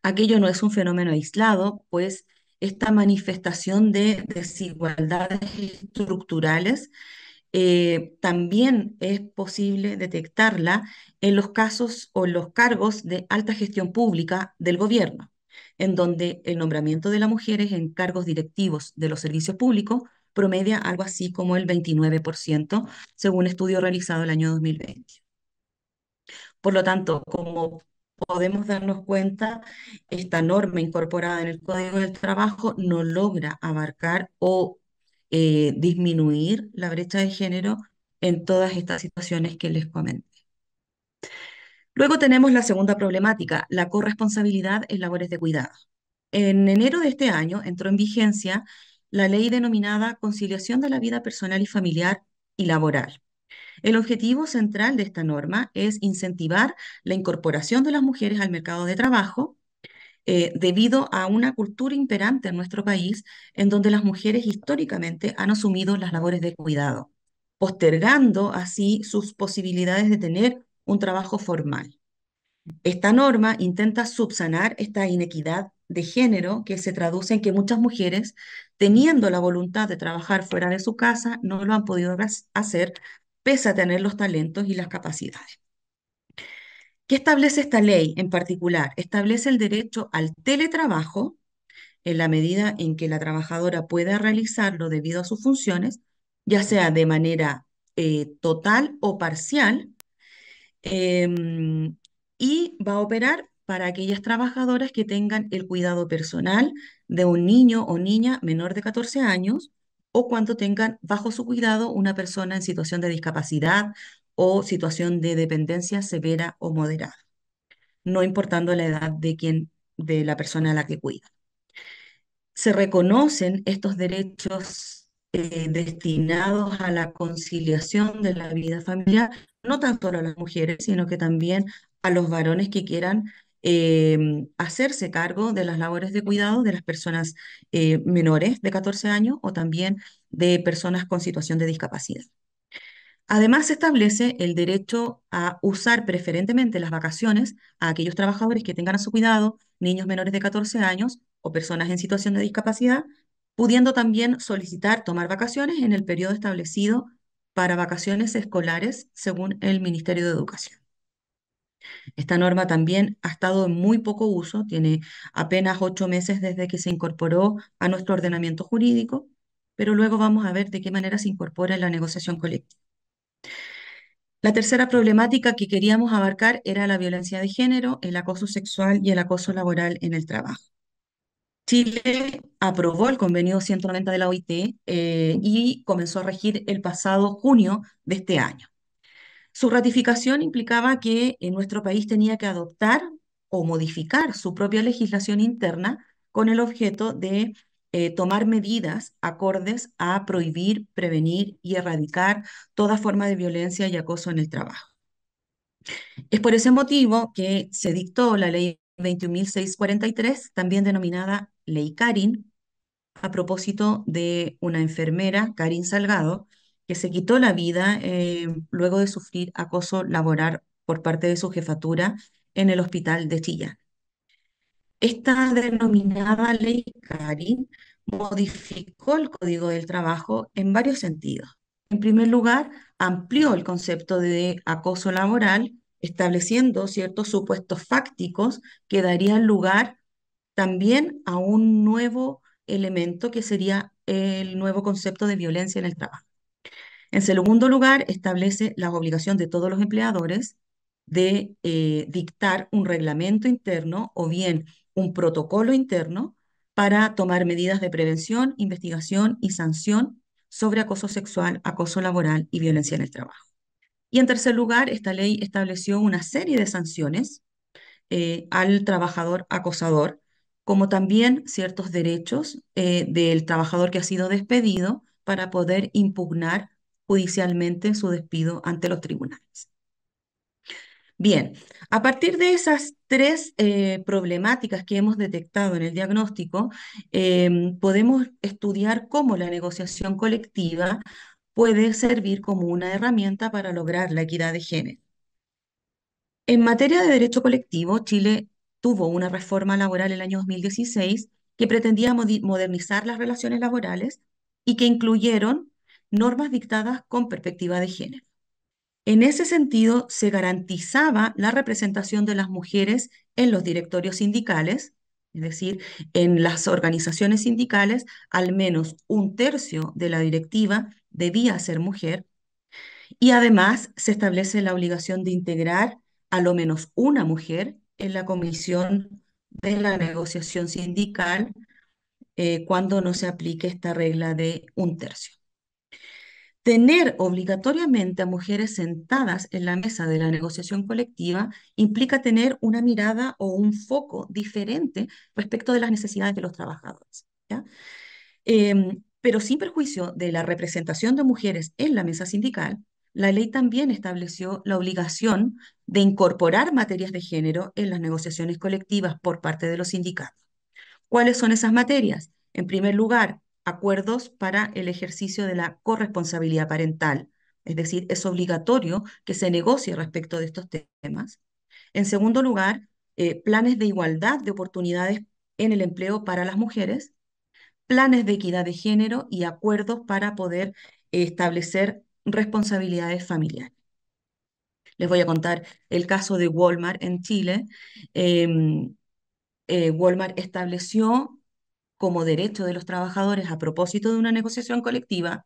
Aquello no es un fenómeno aislado, pues esta manifestación de desigualdades estructurales eh, también es posible detectarla en los casos o los cargos de alta gestión pública del gobierno, en donde el nombramiento de las mujeres en cargos directivos de los servicios públicos promedia algo así como el 29%, según estudio realizado el año 2020. Por lo tanto, como podemos darnos cuenta, esta norma incorporada en el Código del Trabajo no logra abarcar o eh, disminuir la brecha de género en todas estas situaciones que les comenté. Luego tenemos la segunda problemática, la corresponsabilidad en labores de cuidado. En enero de este año entró en vigencia la ley denominada Conciliación de la Vida Personal y Familiar y Laboral, el objetivo central de esta norma es incentivar la incorporación de las mujeres al mercado de trabajo eh, debido a una cultura imperante en nuestro país en donde las mujeres históricamente han asumido las labores de cuidado, postergando así sus posibilidades de tener un trabajo formal. Esta norma intenta subsanar esta inequidad de género que se traduce en que muchas mujeres, teniendo la voluntad de trabajar fuera de su casa, no lo han podido hacer pese a tener los talentos y las capacidades. ¿Qué establece esta ley en particular? Establece el derecho al teletrabajo en la medida en que la trabajadora pueda realizarlo debido a sus funciones, ya sea de manera eh, total o parcial, em, y va a operar para aquellas trabajadoras que tengan el cuidado personal de un niño o niña menor de 14 años o cuando tengan bajo su cuidado una persona en situación de discapacidad o situación de dependencia severa o moderada, no importando la edad de quien de la persona a la que cuida. Se reconocen estos derechos eh, destinados a la conciliación de la vida familiar, no tanto a las mujeres, sino que también a los varones que quieran Em, hacerse cargo de las labores de cuidado de las personas eh, menores de 14 años o también de personas con situación de discapacidad. Además, se establece el derecho a usar preferentemente las vacaciones a aquellos trabajadores que tengan a su cuidado niños menores de 14 años o personas en situación de discapacidad, pudiendo también solicitar tomar vacaciones en el periodo establecido para vacaciones escolares según el Ministerio de Educación. Esta norma también ha estado en muy poco uso, tiene apenas ocho meses desde que se incorporó a nuestro ordenamiento jurídico, pero luego vamos a ver de qué manera se incorpora en la negociación colectiva. La tercera problemática que queríamos abarcar era la violencia de género, el acoso sexual y el acoso laboral en el trabajo. Chile aprobó el convenio 190 de la OIT eh, y comenzó a regir el pasado junio de este año. Su ratificación implicaba que en eh, nuestro país tenía que adoptar o modificar su propia legislación interna con el objeto de eh, tomar medidas acordes a prohibir, prevenir y erradicar toda forma de violencia y acoso en el trabajo. Es por ese motivo que se dictó la ley 21.643, también denominada ley Karin, a propósito de una enfermera, Karin Salgado, que se quitó la vida eh, luego de sufrir acoso laboral por parte de su jefatura en el hospital de Chillán. Esta denominada ley Karin modificó el Código del Trabajo en varios sentidos. En primer lugar, amplió el concepto de acoso laboral, estableciendo ciertos supuestos fácticos que darían lugar también a un nuevo elemento que sería el nuevo concepto de violencia en el trabajo. En segundo lugar, establece la obligación de todos los empleadores de eh, dictar un reglamento interno o bien un protocolo interno para tomar medidas de prevención, investigación y sanción sobre acoso sexual, acoso laboral y violencia en el trabajo. Y en tercer lugar, esta ley estableció una serie de sanciones eh, al trabajador acosador, como también ciertos derechos eh, del trabajador que ha sido despedido para poder impugnar judicialmente su despido ante los tribunales. Bien, a partir de esas tres eh, problemáticas que hemos detectado en el diagnóstico, em, podemos estudiar cómo la negociación colectiva puede servir como una herramienta para lograr la equidad de género. En materia de derecho colectivo, Chile tuvo una reforma laboral en el año 2016 que pretendía modernizar las relaciones laborales y que incluyeron normas dictadas con perspectiva de género. En ese sentido, se garantizaba la representación de las mujeres en los directorios sindicales, es decir, en las organizaciones sindicales, al menos un tercio de la directiva debía ser mujer, y además se establece la obligación de integrar a lo menos una mujer en la comisión de la negociación sindical eh, cuando no se aplique esta regla de un tercio. Tener obligatoriamente a mujeres sentadas en la mesa de la negociación colectiva implica tener una mirada o un foco diferente respecto de las necesidades de los trabajadores. Em, pero sin perjuicio de la representación de mujeres en la mesa sindical, la ley también estableció la obligación de incorporar materias de género en las negociaciones colectivas por parte de los sindicatos. ¿Cuáles son esas materias? En primer lugar, acuerdos para el ejercicio de la corresponsabilidad parental. Es decir, es obligatorio que se negocie respecto de estos temas. En segundo lugar, eh, planes de igualdad de oportunidades en el empleo para las mujeres, planes de equidad de género y acuerdos para poder establecer responsabilidades familiares. Les voy a contar el caso de Walmart en Chile. Em, eh, Walmart estableció como derecho de los trabajadores a propósito de una negociación colectiva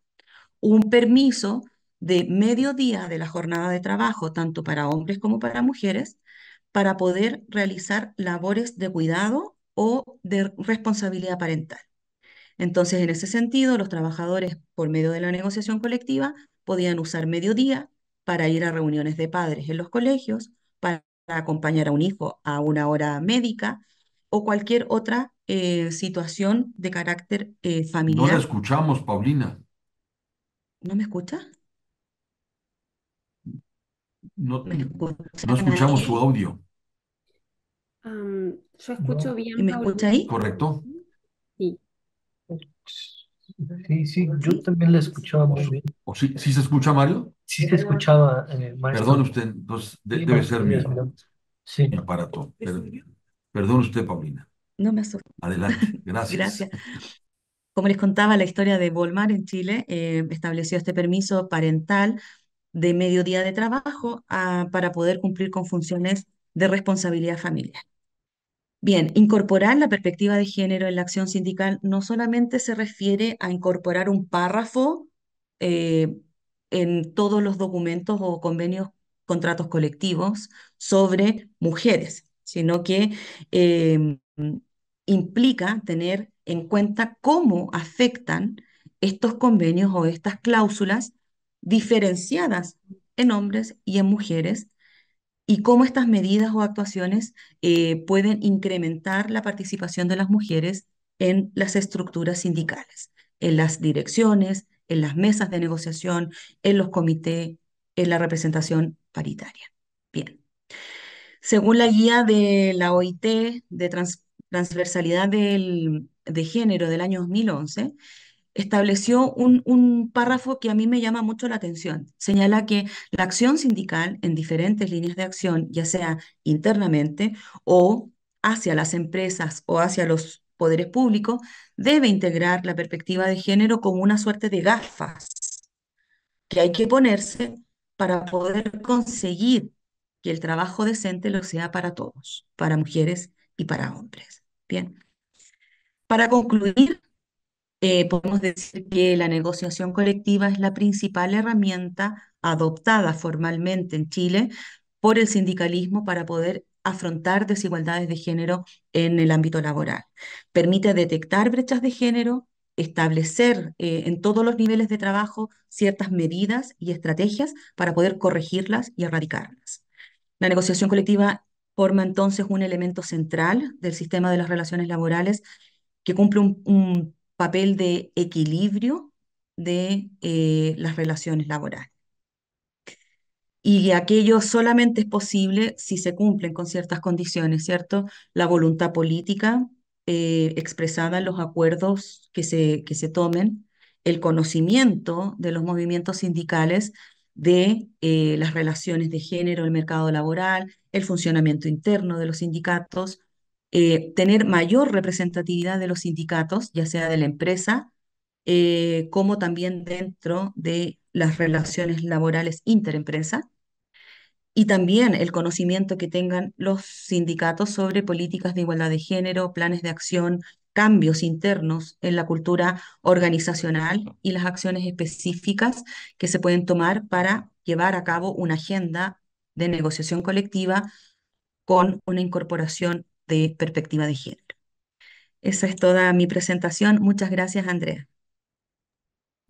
un permiso de mediodía de la jornada de trabajo, tanto para hombres como para mujeres, para poder realizar labores de cuidado o de responsabilidad parental. Entonces, en ese sentido, los trabajadores, por medio de la negociación colectiva, podían usar mediodía para ir a reuniones de padres en los colegios, para acompañar a un hijo a una hora médica, o cualquier otra eh, situación de carácter familiar. Eh, no la escuchamos, Paulina. ¿No me escucha? No, escuchamos su audio.
yo escucho bien. ¿Y me escucha ahí? Correcto.
Sí. Sí, yo también la escuchaba muy bien. ¿O sí, se escucha, Mario? Sí se escuchaba, eh, Mario. Perdón usted,
entonces debe ser mi, Sí. aparato. Perdón usted, Paulina. No me asusto. Adelante, gracias. gracias. Como les contaba, la historia de Bolmar en Chile eh, estableció este permiso parental de medio día de trabajo ah, para poder cumplir con funciones de responsabilidad familiar. Bien, incorporar la perspectiva de género en la acción sindical no solamente se refiere a incorporar un párrafo eh, en todos los documentos o convenios, contratos colectivos sobre mujeres, sino que em, implica tener en cuenta cómo afectan estos convenios o estas cláusulas diferenciadas en hombres y en mujeres y cómo estas medidas o actuaciones eh, pueden incrementar la participación de las mujeres en las estructuras sindicales, en las direcciones, en las mesas de negociación, en los comités, en la representación paritaria. Bien. Según la guía de la OIT de transversalidad de género del año 2011, estableció un, un, párrafo que a mí me llama mucho la atención. Señala que la acción sindical en diferentes líneas de acción, ya sea internamente o hacia las empresas o hacia los poderes públicos, debe integrar la perspectiva de género como una suerte de gafas que hay que ponerse para poder conseguir que el trabajo decente lo sea para todos, para mujeres y para hombres. Bien. Para concluir, eh, podemos decir que la negociación colectiva es la principal herramienta adoptada formalmente en Chile por el sindicalismo para poder afrontar desigualdades de género en el ámbito laboral. Permite detectar brechas de género, establecer eh, en todos los niveles de trabajo ciertas medidas y estrategias para poder corregirlas y erradicarlas. La negociación colectiva forma entonces un elemento central del sistema de las relaciones laborales que cumple un, papel de equilibrio de eh, las relaciones laborales. Y aquello solamente es posible si se cumplen con ciertas condiciones, ¿cierto? La voluntad política eh, expresada en los acuerdos que se, que se tomen, el conocimiento de los movimientos sindicales de eh, las relaciones de género, el mercado laboral, el funcionamiento interno de los sindicatos, eh, tener mayor representatividad de los sindicatos, ya sea de la empresa, eh, como también dentro de las relaciones laborales interempresa, y también el conocimiento que tengan los sindicatos sobre políticas de igualdad de género, planes de acción cambios internos en la cultura organizacional y las acciones específicas que se pueden tomar para llevar a cabo una agenda de negociación colectiva con una incorporación de perspectiva de género. Esa es toda mi presentación. Muchas gracias, Andrea.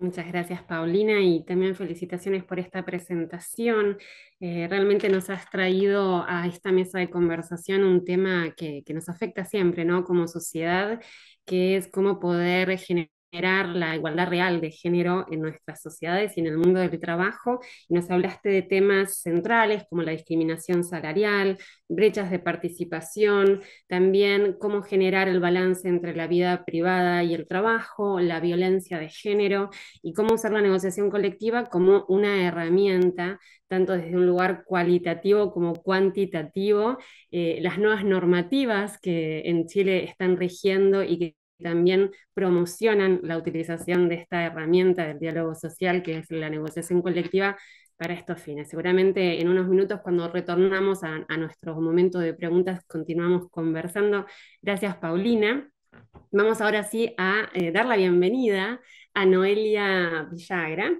Muchas gracias, Paulina, y también felicitaciones por esta presentación. Eh, realmente nos has traído a esta mesa de conversación un tema que, que nos afecta siempre, ¿no? Como sociedad, que es cómo poder generar generar la igualdad real de género en nuestras sociedades y en el mundo del trabajo. Y nos hablaste de temas centrales como la discriminación salarial, brechas de participación, también cómo generar el balance entre la vida privada y el trabajo, la violencia de género y cómo usar la negociación colectiva como una herramienta, tanto desde un lugar cualitativo como cuantitativo, eh, las nuevas normativas que en Chile están rigiendo y que también promocionan la utilización de esta herramienta del diálogo social, que es la negociación colectiva, para estos fines. Seguramente en unos minutos, cuando retornamos a, nuestro momento de preguntas, continuamos conversando. Gracias, Paulina. Vamos ahora sí a eh, dar la bienvenida a Noelia Villagra.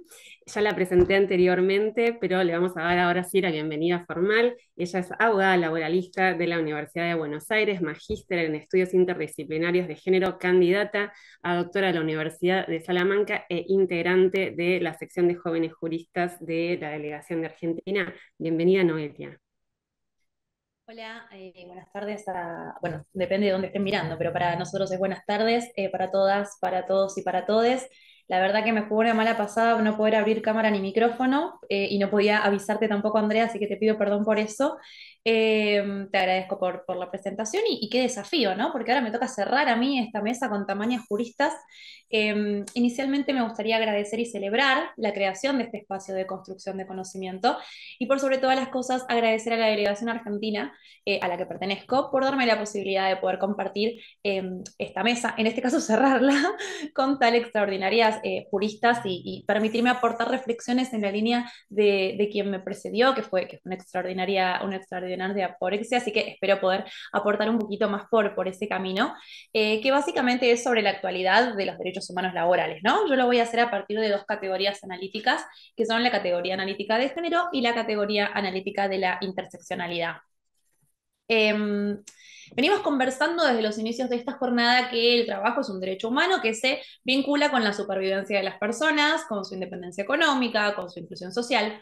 Ya la presenté anteriormente, pero le vamos a dar ahora sí la bienvenida formal. Ella es abogada laboralista de la Universidad de Buenos Aires, magíster en estudios interdisciplinarios de género, candidata a doctora de la Universidad de Salamanca e integrante de la sección de jóvenes juristas de la Delegación de Argentina. Bienvenida, Noelia.
Hola, eh, buenas tardes
bueno, depende de dónde estén mirando, pero para nosotros es buenas tardes, eh,
para todas, para todos y para todes. La verdad que me fue una mala pasada no poder abrir cámara ni micrófono eh, y no podía avisarte tampoco, Andrea, así que te pido perdón por eso. Em, te agradezco por, la presentación y, qué desafío, ¿no? Porque ahora me toca cerrar a mí esta mesa con tamaños juristas. Em, inicialmente me gustaría agradecer y celebrar la creación de este espacio de construcción de conocimiento y por sobre todas las cosas agradecer a la delegación argentina eh, a la que pertenezco por darme la posibilidad de poder compartir em, esta mesa, en este caso cerrarla, con tal extraordinarias eh, juristas y, permitirme aportar reflexiones en la línea de, quien me precedió, que fue, que fue una extraordinaria, una extraordinaria de aporexia, así que espero poder aportar un poquito más por, por ese camino, eh, que básicamente es sobre la actualidad de los derechos humanos laborales, Yo lo voy a hacer a partir de dos categorías analíticas, que son la categoría analítica de género y la categoría analítica de la interseccionalidad. Em, venimos conversando desde los inicios de esta jornada que el trabajo es un derecho humano que se vincula con la supervivencia de las personas, con su independencia económica, con su inclusión social.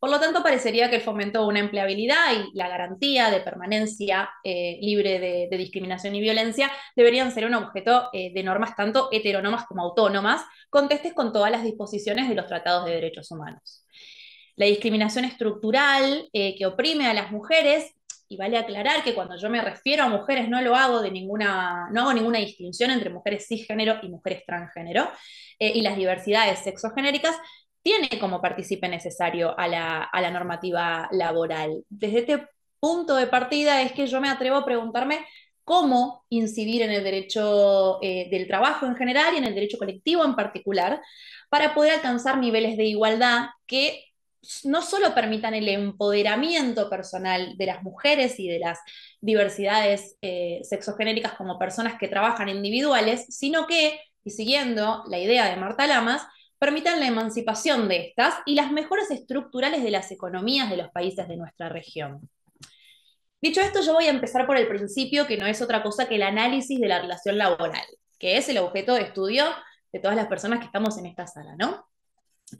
Por lo tanto, parecería que el fomento de una empleabilidad y la garantía de permanencia eh, libre de, discriminación y violencia deberían ser un objeto eh, de normas tanto heterónomas como autónomas, contestes con todas las disposiciones de los tratados de derechos humanos. La discriminación estructural eh, que oprime a las mujeres y vale aclarar que cuando yo me refiero a mujeres no lo hago de ninguna, no hago ninguna distinción entre mujeres cisgénero y mujeres transgénero y las diversidades sexogenéricas, tiene como partícipe necesario a la, normativa laboral. Desde este punto de partida es que yo me atrevo a preguntarme cómo incidir en el derecho eh, del trabajo en general y en el derecho colectivo en particular, para poder alcanzar niveles de igualdad que no solo permitan el empoderamiento personal de las mujeres y de las diversidades eh, sexogenéricas como personas que trabajan individuales, sino que, y siguiendo la idea de Marta Lamas, permitan la emancipación de estas y las mejoras estructurales de las economías de los países de nuestra región. Dicho esto, yo voy a empezar por el principio, que no es otra cosa que el análisis de la relación laboral, que es el objeto de estudio de todas las personas que estamos en esta sala,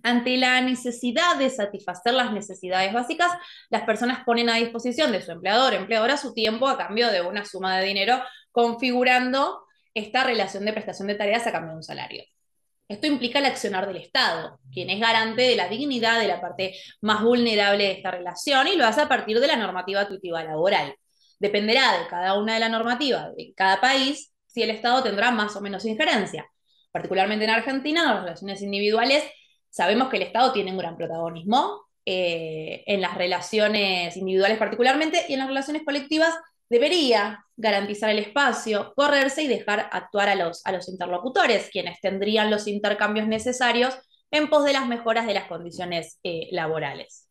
Ante la necesidad de satisfacer las necesidades básicas, las personas ponen a disposición de su empleador o empleadora su tiempo a cambio de una suma de dinero, configurando esta relación de prestación de tareas a cambio de un salario. Esto implica el accionar del Estado, quien es garante de la dignidad de la parte más vulnerable de esta relación y lo hace a partir de la normativa tuitiva laboral. Dependerá de cada una de las normativas de cada país si el Estado tendrá más o menos injerencia. Particularmente en Argentina, en las relaciones individuales, sabemos que el Estado tiene un gran protagonismo eh, en las relaciones individuales particularmente y en las relaciones colectivas debería garantizar el espacio, correrse y dejar actuar a los, a los interlocutores, quienes tendrían los intercambios necesarios en pos de las mejoras de las condiciones eh, laborales.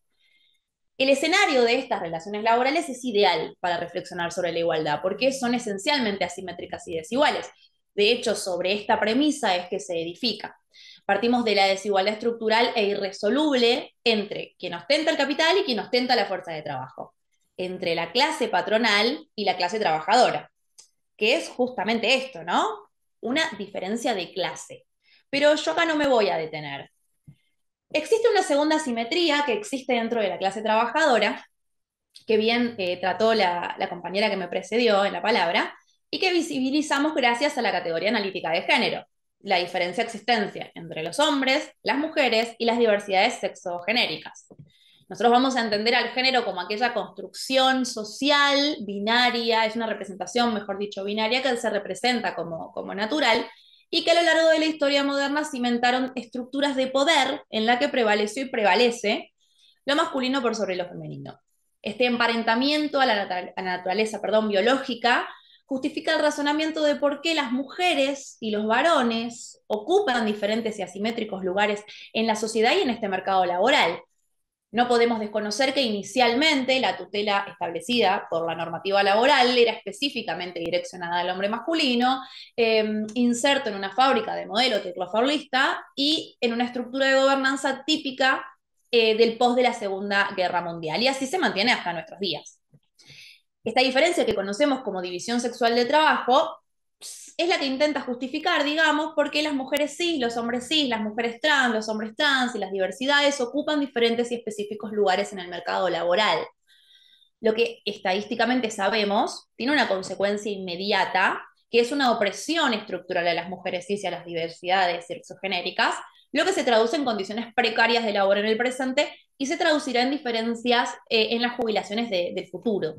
El escenario de estas relaciones laborales es ideal para reflexionar sobre la igualdad, porque son esencialmente asimétricas y desiguales. De hecho, sobre esta premisa es que se edifica. Partimos de la desigualdad estructural e irresoluble entre quien ostenta el capital y quien ostenta la fuerza de trabajo entre la clase patronal y la clase trabajadora, que es justamente esto, ¿no? Una diferencia de clase. Pero yo acá no me voy a detener. Existe una segunda simetría que existe dentro de la clase trabajadora, que bien eh, trató la, compañera que me precedió en la palabra, y que visibilizamos gracias a la categoría analítica de género, la diferencia existencia entre los hombres, las mujeres y las diversidades sexogenéricas. Nosotros vamos a entender al género como aquella construcción social binaria, es una representación, mejor dicho, binaria que se representa como, como natural y que a lo largo de la historia moderna cimentaron estructuras de poder en la que prevaleció y prevalece lo masculino por sobre lo femenino. Este emparentamiento a la, a la naturaleza perdón, biológica justifica el razonamiento de por qué las mujeres y los varones ocupan diferentes y asimétricos lugares en la sociedad y en este mercado laboral. No podemos desconocer que inicialmente la tutela establecida por la normativa laboral era específicamente direccionada al hombre masculino, em, inserto en una fábrica de modelo tecloforlista y en una estructura de gobernanza típica eh, del post de la Segunda Guerra Mundial. Y así se mantiene hasta nuestros días. Esta diferencia que conocemos como división sexual de trabajo es la que intenta justificar, digamos, por qué las mujeres cis, los hombres cis, las mujeres trans, los hombres trans y las diversidades ocupan diferentes y específicos lugares en el mercado laboral. Lo que estadísticamente sabemos tiene una consecuencia inmediata, que es una opresión estructural a las mujeres cis y a las diversidades sexogenéricas, lo que se traduce en condiciones precarias de labor en el presente y se traducirá en diferencias eh, en las jubilaciones del futuro.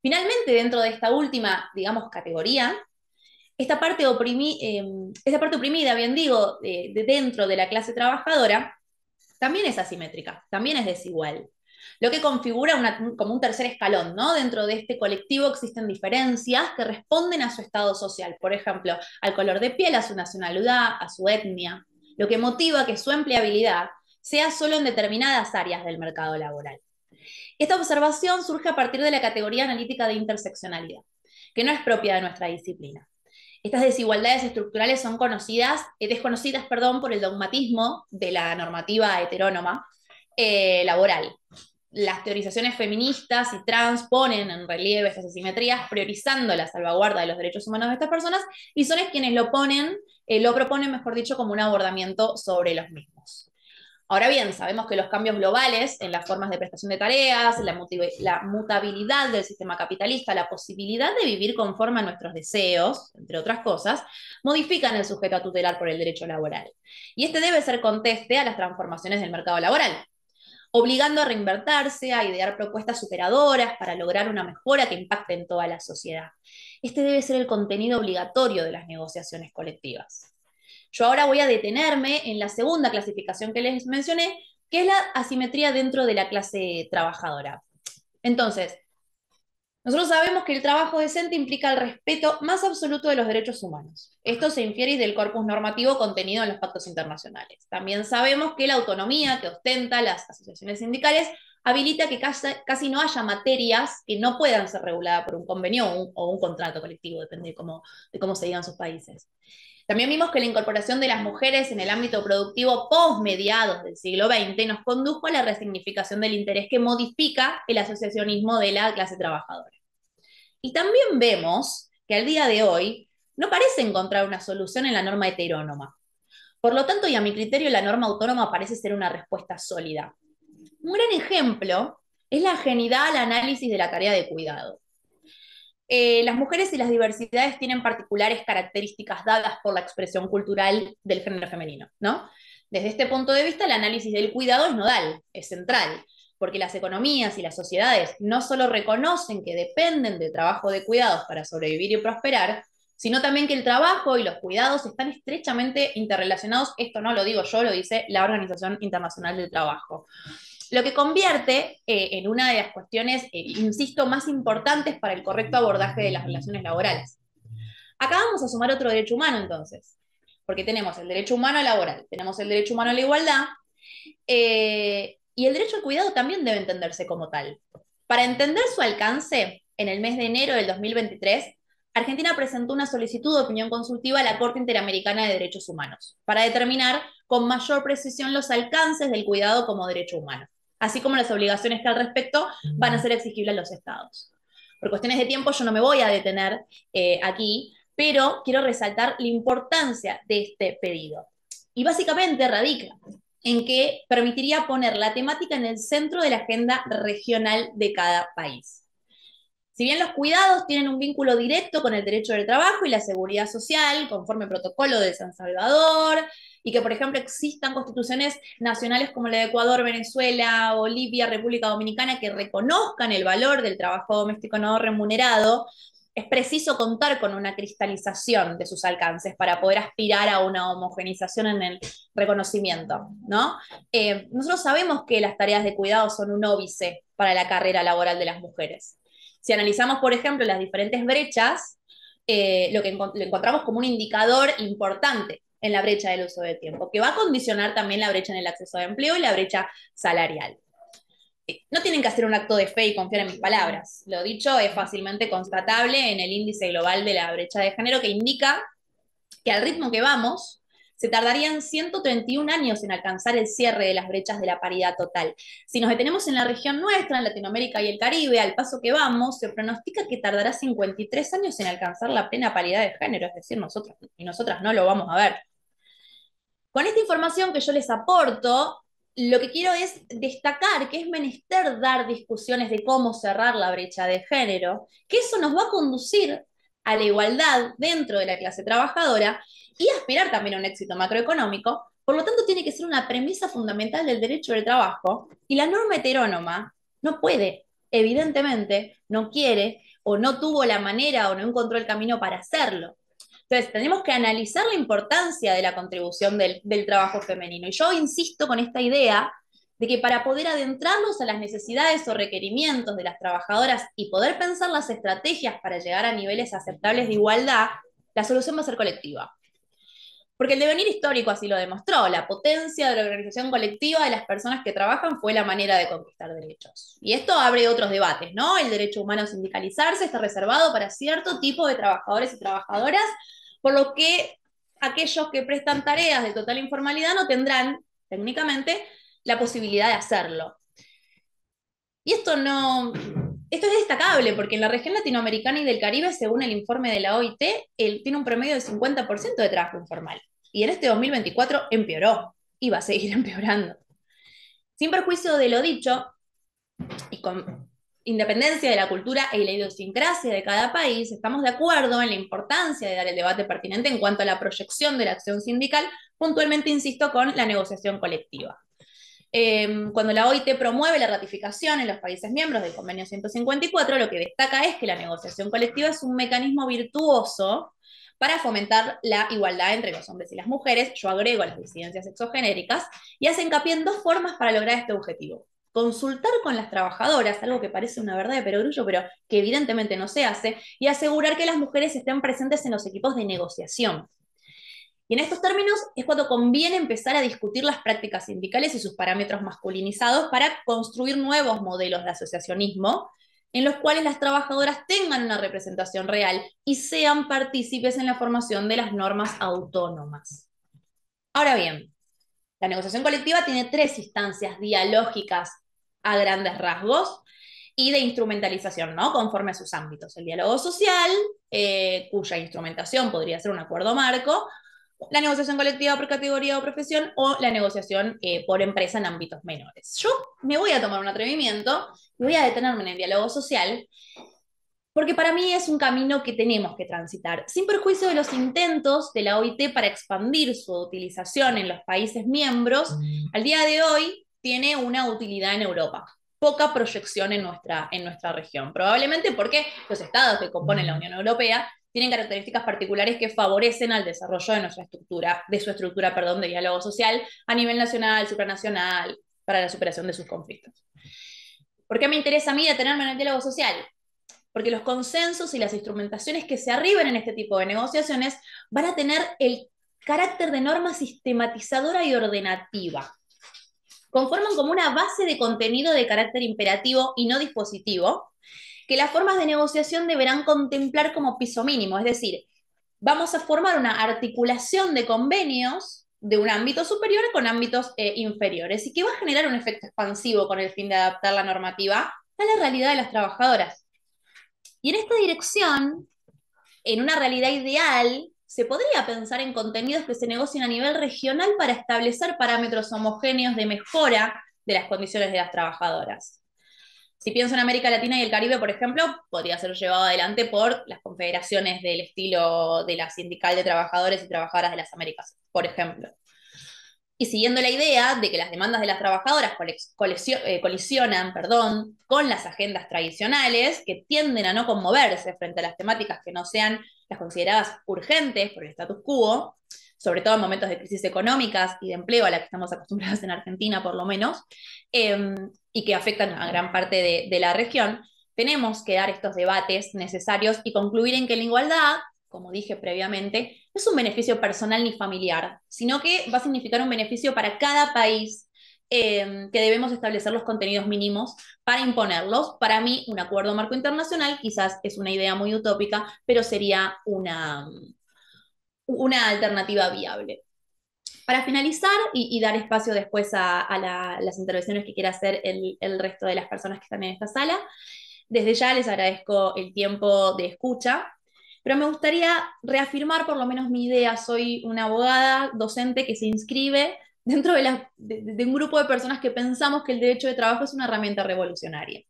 Finalmente, dentro de esta última, digamos, categoría, esta parte, em, parte oprimida, bien digo, de dentro de la clase trabajadora, también es asimétrica, también es desigual. Lo que configura como un tercer escalón, ¿no? Dentro de este colectivo existen diferencias que responden a su estado social, por ejemplo, al color de piel, a su nacionalidad, a su etnia, lo que motiva que su empleabilidad sea solo en determinadas áreas del mercado laboral. Esta observación surge a partir de la categoría analítica de interseccionalidad, que no es propia de nuestra disciplina. Estas desigualdades estructurales son conocidas, eh, desconocidas perdón, por el dogmatismo de la normativa heterónoma eh, laboral. Las teorizaciones feministas y trans ponen en relieve estas asimetrías, priorizando la salvaguarda de los derechos humanos de estas personas, y son quienes lo ponen, eh, lo proponen, mejor dicho, como un abordamiento sobre los mismos. Ahora bien, sabemos que los cambios globales en las formas de prestación de tareas, la, la, mutabilidad del sistema capitalista, la posibilidad de vivir conforme a nuestros deseos, entre otras cosas, modifican el sujeto a tutelar por el derecho laboral. Y este debe ser conteste a las transformaciones del mercado laboral, obligando a reinvertirse, a idear propuestas superadoras para lograr una mejora que impacte en toda la sociedad. Este debe ser el contenido obligatorio de las negociaciones colectivas. Yo ahora voy a detenerme en la segunda clasificación que les mencioné, que es la asimetría dentro de la clase trabajadora. Entonces, nosotros sabemos que el trabajo decente implica el respeto más absoluto de los derechos humanos. Esto se infiere del corpus normativo contenido en los pactos internacionales. También sabemos que la autonomía que ostenta las asociaciones sindicales habilita que casi, no haya materias que no puedan ser reguladas por un convenio o un, contrato colectivo, depende de cómo, de cómo se digan sus países. También vimos que la incorporación de las mujeres en el ámbito productivo post mediados del siglo XX nos condujo a la resignificación del interés que modifica el asociacionismo de la clase trabajadora. Y también vemos que al día de hoy no parece encontrar una solución en la norma heterónoma. Por lo tanto, y a mi criterio, la norma autónoma parece ser una respuesta sólida. Un gran ejemplo es la agenidad al análisis de la tarea de cuidado. Eh, las mujeres y las diversidades tienen particulares características dadas por la expresión cultural del género femenino, ¿no? Desde este punto de vista, el análisis del cuidado es nodal, es central, porque las economías y las sociedades no solo reconocen que dependen del trabajo de cuidados para sobrevivir y prosperar, sino también que el trabajo y los cuidados están estrechamente interrelacionados. Esto no lo digo yo, lo dice la Organización Internacional del Trabajo lo que convierte eh, en una de las cuestiones, eh, insisto, más importantes para el correcto abordaje de las relaciones laborales. Acá vamos a sumar otro derecho humano entonces, porque tenemos el derecho humano laboral, tenemos el derecho humano a la igualdad, eh, y el derecho al cuidado también debe entenderse como tal. Para entender su alcance, en el mes de enero del 2023, Argentina presentó una solicitud de opinión consultiva a la Corte Interamericana de Derechos Humanos para determinar con mayor precisión los alcances del cuidado como derecho humano así como las obligaciones que al respecto van a ser exigibles a los estados. Por cuestiones de tiempo yo no me voy a detener eh, aquí, pero quiero resaltar la importancia de este pedido. Y básicamente radica en que permitiría poner la temática en el centro de la agenda regional de cada país. Si bien los cuidados tienen un vínculo directo con el derecho del trabajo y la seguridad social, conforme protocolo de San Salvador, y que, por ejemplo, existan constituciones nacionales como la de Ecuador, Venezuela, Bolivia, República Dominicana, que reconozcan el valor del trabajo doméstico no remunerado, es preciso contar con una cristalización de sus alcances para poder aspirar a una homogenización en el reconocimiento, ¿no? Eh, nosotros sabemos que las tareas de cuidado son un óbice para la carrera laboral de las mujeres. Si analizamos, por ejemplo, las diferentes brechas, eh, lo que encontramos como un indicador importante en la brecha del uso de tiempo, que va a condicionar también la brecha en el acceso a empleo y la brecha salarial. Eh, no tienen que hacer un acto de fe y confiar en mis palabras. Lo dicho es fácilmente constatable en el índice global de la brecha de género que indica que al ritmo que vamos, se tardarían 131 años en alcanzar el cierre de las brechas de la paridad total. Si nos detenemos en la región nuestra, en Latinoamérica y el Caribe, al paso que vamos, se pronostica que tardará 53 años en alcanzar la plena paridad de género, es decir, nosotros y nosotras no lo vamos a ver. Con esta información que yo les aporto, lo que quiero es destacar que es menester dar discusiones de cómo cerrar la brecha de género, que eso nos va a conducir a la igualdad dentro de la clase trabajadora y aspirar también a un éxito macroeconómico. Por lo tanto, tiene que ser una premisa fundamental del derecho del trabajo y la norma heterónoma no puede, evidentemente, no quiere o no tuvo la manera o no encontró el camino para hacerlo. Entonces, tenemos que analizar la importancia de la contribución del, del trabajo femenino. Y yo insisto con esta idea de que para poder adentrarnos a las necesidades o requerimientos de las trabajadoras y poder pensar las estrategias para llegar a niveles aceptables de igualdad, la solución va a ser colectiva. Porque el devenir histórico así lo demostró, la potencia de la organización colectiva de las personas que trabajan fue la manera de conquistar derechos. Y esto abre otros debates, ¿no? El derecho humano a sindicalizarse está reservado para cierto tipo de trabajadores y trabajadoras por lo que aquellos que prestan tareas de total informalidad no tendrán, técnicamente, la posibilidad de hacerlo. Y esto no, esto es destacable porque en la región latinoamericana y del Caribe, según el informe de la OIT, tiene un promedio de 50% de trabajo informal. Y en este 2024 empeoró y va a seguir empeorando. Sin perjuicio de lo dicho, y con independencia de la cultura y la idiosincrasia de cada país, estamos de acuerdo en la importancia de dar el debate pertinente en cuanto a la proyección de la acción sindical, puntualmente, insisto, con la negociación colectiva. Em, cuando la OIT promueve la ratificación en los países miembros del convenio 154, lo que destaca es que la negociación colectiva es un mecanismo virtuoso para fomentar la igualdad entre los hombres y las mujeres, yo agrego las disidencias exogenéricas, y hace hincapié en dos formas para lograr este objetivo consultar con las trabajadoras, algo que parece una verdad de perogrullo, pero que evidentemente no se hace, y asegurar que las mujeres estén presentes en los equipos de negociación. Y en estos términos es cuando conviene empezar a discutir las prácticas sindicales y sus parámetros masculinizados para construir nuevos modelos de asociacionismo en los cuales las trabajadoras tengan una representación real y sean partícipes en la formación de las normas autónomas. Ahora bien, la negociación colectiva tiene tres instancias dialógicas a grandes rasgos y de instrumentalización, ¿no? Conforme a sus ámbitos. El diálogo social, eh, cuya instrumentación podría ser un acuerdo marco, la negociación colectiva por categoría o profesión o la negociación eh, por empresa en ámbitos menores. Yo me voy a tomar un atrevimiento y voy a detenerme en el diálogo social porque para mí es un camino que tenemos que transitar, sin perjuicio de los intentos de la OIT para expandir su utilización en los países miembros. Mm. Al día de hoy, tiene una utilidad en Europa, poca proyección en nuestra, en nuestra región. Probablemente porque los estados que componen la Unión Europea tienen características particulares que favorecen al desarrollo de nuestra estructura, de su estructura, perdón, de diálogo social a nivel nacional, supranacional, para la superación de sus conflictos. ¿Por qué me interesa a mí detenerme en el diálogo social? Porque los consensos y las instrumentaciones que se arriben en este tipo de negociaciones van a tener el carácter de norma sistematizadora y ordenativa conforman como una base de contenido de carácter imperativo y no dispositivo, que las formas de negociación deberán contemplar como piso mínimo, es decir, vamos a formar una articulación de convenios de un ámbito superior con ámbitos eh, inferiores y que va a generar un efecto expansivo con el fin de adaptar la normativa a la realidad de las trabajadoras. Y en esta dirección, en una realidad ideal, se podría pensar en contenidos que se negocien a nivel regional para establecer parámetros homogéneos de mejora de las condiciones de las trabajadoras. Si pienso en América Latina y el Caribe, por ejemplo, podría ser llevado adelante por las confederaciones del estilo de la Sindical de Trabajadores y Trabajadoras de las Américas, por ejemplo y siguiendo la idea de que las demandas de las trabajadoras eh, colisionan perdón, con las agendas tradicionales, que tienden a no conmoverse frente a las temáticas que no sean las consideradas urgentes por el status quo, sobre todo en momentos de crisis económicas y de empleo a la que estamos acostumbrados en Argentina por lo menos, em, y que afectan a gran parte de la región, tenemos que dar estos debates necesarios y concluir en que la igualdad, como dije previamente, no es un beneficio personal ni familiar, sino que va a significar un beneficio para cada país em, que debemos establecer los contenidos mínimos para imponerlos. Para mí, un acuerdo marco internacional quizás es una idea muy utópica, pero sería una, una alternativa viable. Para finalizar y, dar espacio después a, las intervenciones que quiera hacer el, resto de las personas que están en esta sala, desde ya les agradezco el tiempo de escucha. Pero me gustaría reafirmar por lo menos mi idea. Soy una abogada docente que se inscribe dentro de, un grupo de personas que pensamos que el derecho de trabajo es una herramienta revolucionaria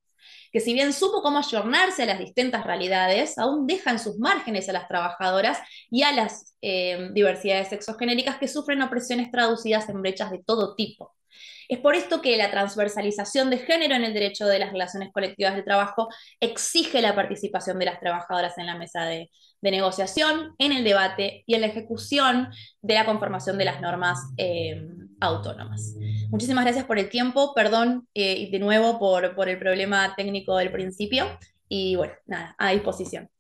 que si bien supo cómo ayornarse a las distintas realidades, aún deja en sus márgenes a las trabajadoras y a las eh, diversidades sexogenéricas que sufren opresiones traducidas en brechas de todo tipo. Es por esto que la transversalización de género en el derecho de las relaciones colectivas de trabajo exige la participación de las trabajadoras en la mesa de, negociación, en el debate y en la ejecución de la conformación de las normas eh, autónomas. Muchísimas gracias por el tiempo, perdón eh, y de nuevo por, por el problema técnico del principio y bueno, nada,
a disposición.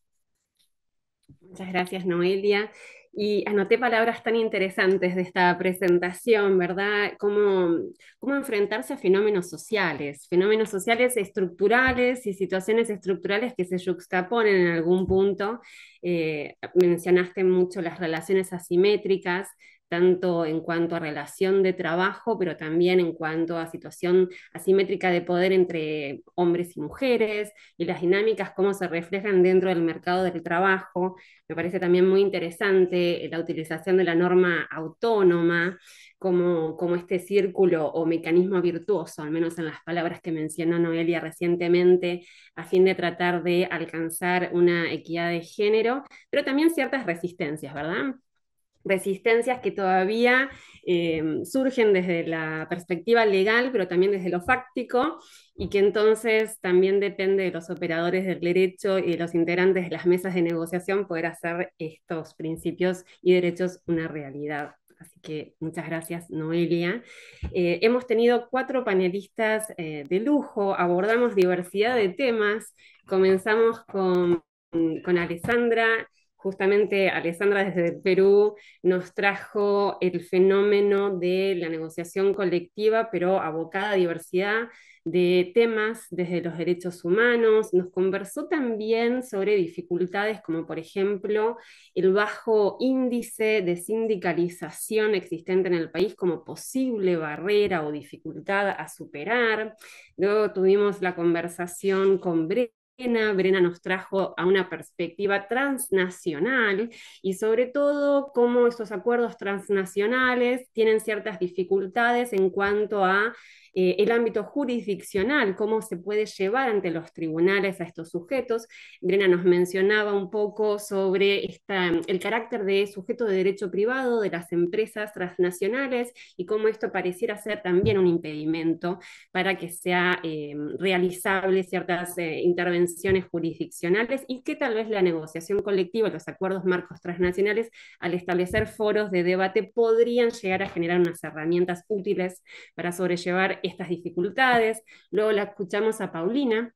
Muchas gracias, Noelia. Y anoté palabras tan interesantes de esta presentación, ¿verdad? Cómo, cómo enfrentarse a fenómenos sociales, fenómenos sociales estructurales y situaciones estructurales que se juxtaponen en algún punto. Eh, mencionaste mucho las relaciones asimétricas, tanto en cuanto a relación de trabajo, pero también en cuanto a situación asimétrica de poder entre hombres y mujeres y las dinámicas, cómo se reflejan dentro del mercado del trabajo. Me parece también muy interesante eh, la utilización de la norma autónoma como, como este círculo o mecanismo virtuoso, al menos en las palabras que mencionó Noelia recientemente, a fin de tratar de alcanzar una equidad de género, pero también ciertas resistencias, ¿verdad? resistencias que todavía eh, surgen desde la perspectiva legal, pero también desde lo fáctico, y que entonces también depende de los operadores del derecho y de los integrantes de las mesas de negociación poder hacer estos principios y derechos una realidad. Así que muchas gracias, Noelia. Eh, hemos tenido cuatro panelistas eh, de lujo, abordamos diversidad de temas. Comenzamos con, con Alessandra, justamente Alessandra desde Perú nos trajo el fenómeno de la negociación colectiva, pero abocada a diversidad de temas desde los derechos humanos. Nos conversó también sobre dificultades como, por ejemplo, el bajo índice de sindicalización existente en el país como posible barrera o dificultad a superar. Luego tuvimos la conversación con Brecht, Brena nos trajo a una perspectiva transnacional y sobre todo cómo estos acuerdos transnacionales tienen ciertas dificultades en cuanto a eh, el ámbito jurisdiccional, cómo se puede llevar ante los tribunales a estos sujetos. Grena nos mencionaba un poco sobre el carácter de sujeto de derecho privado de las empresas transnacionales y cómo esto pareciera ser también un impedimento para que sea eh, realizables ciertas eh, intervenciones jurisdiccionales y que tal vez la negociación colectiva, los acuerdos marcos transnacionales, al establecer foros de debate, podrían llegar a generar unas herramientas útiles para sobrellevar estas dificultades. Luego la escuchamos a Paulina,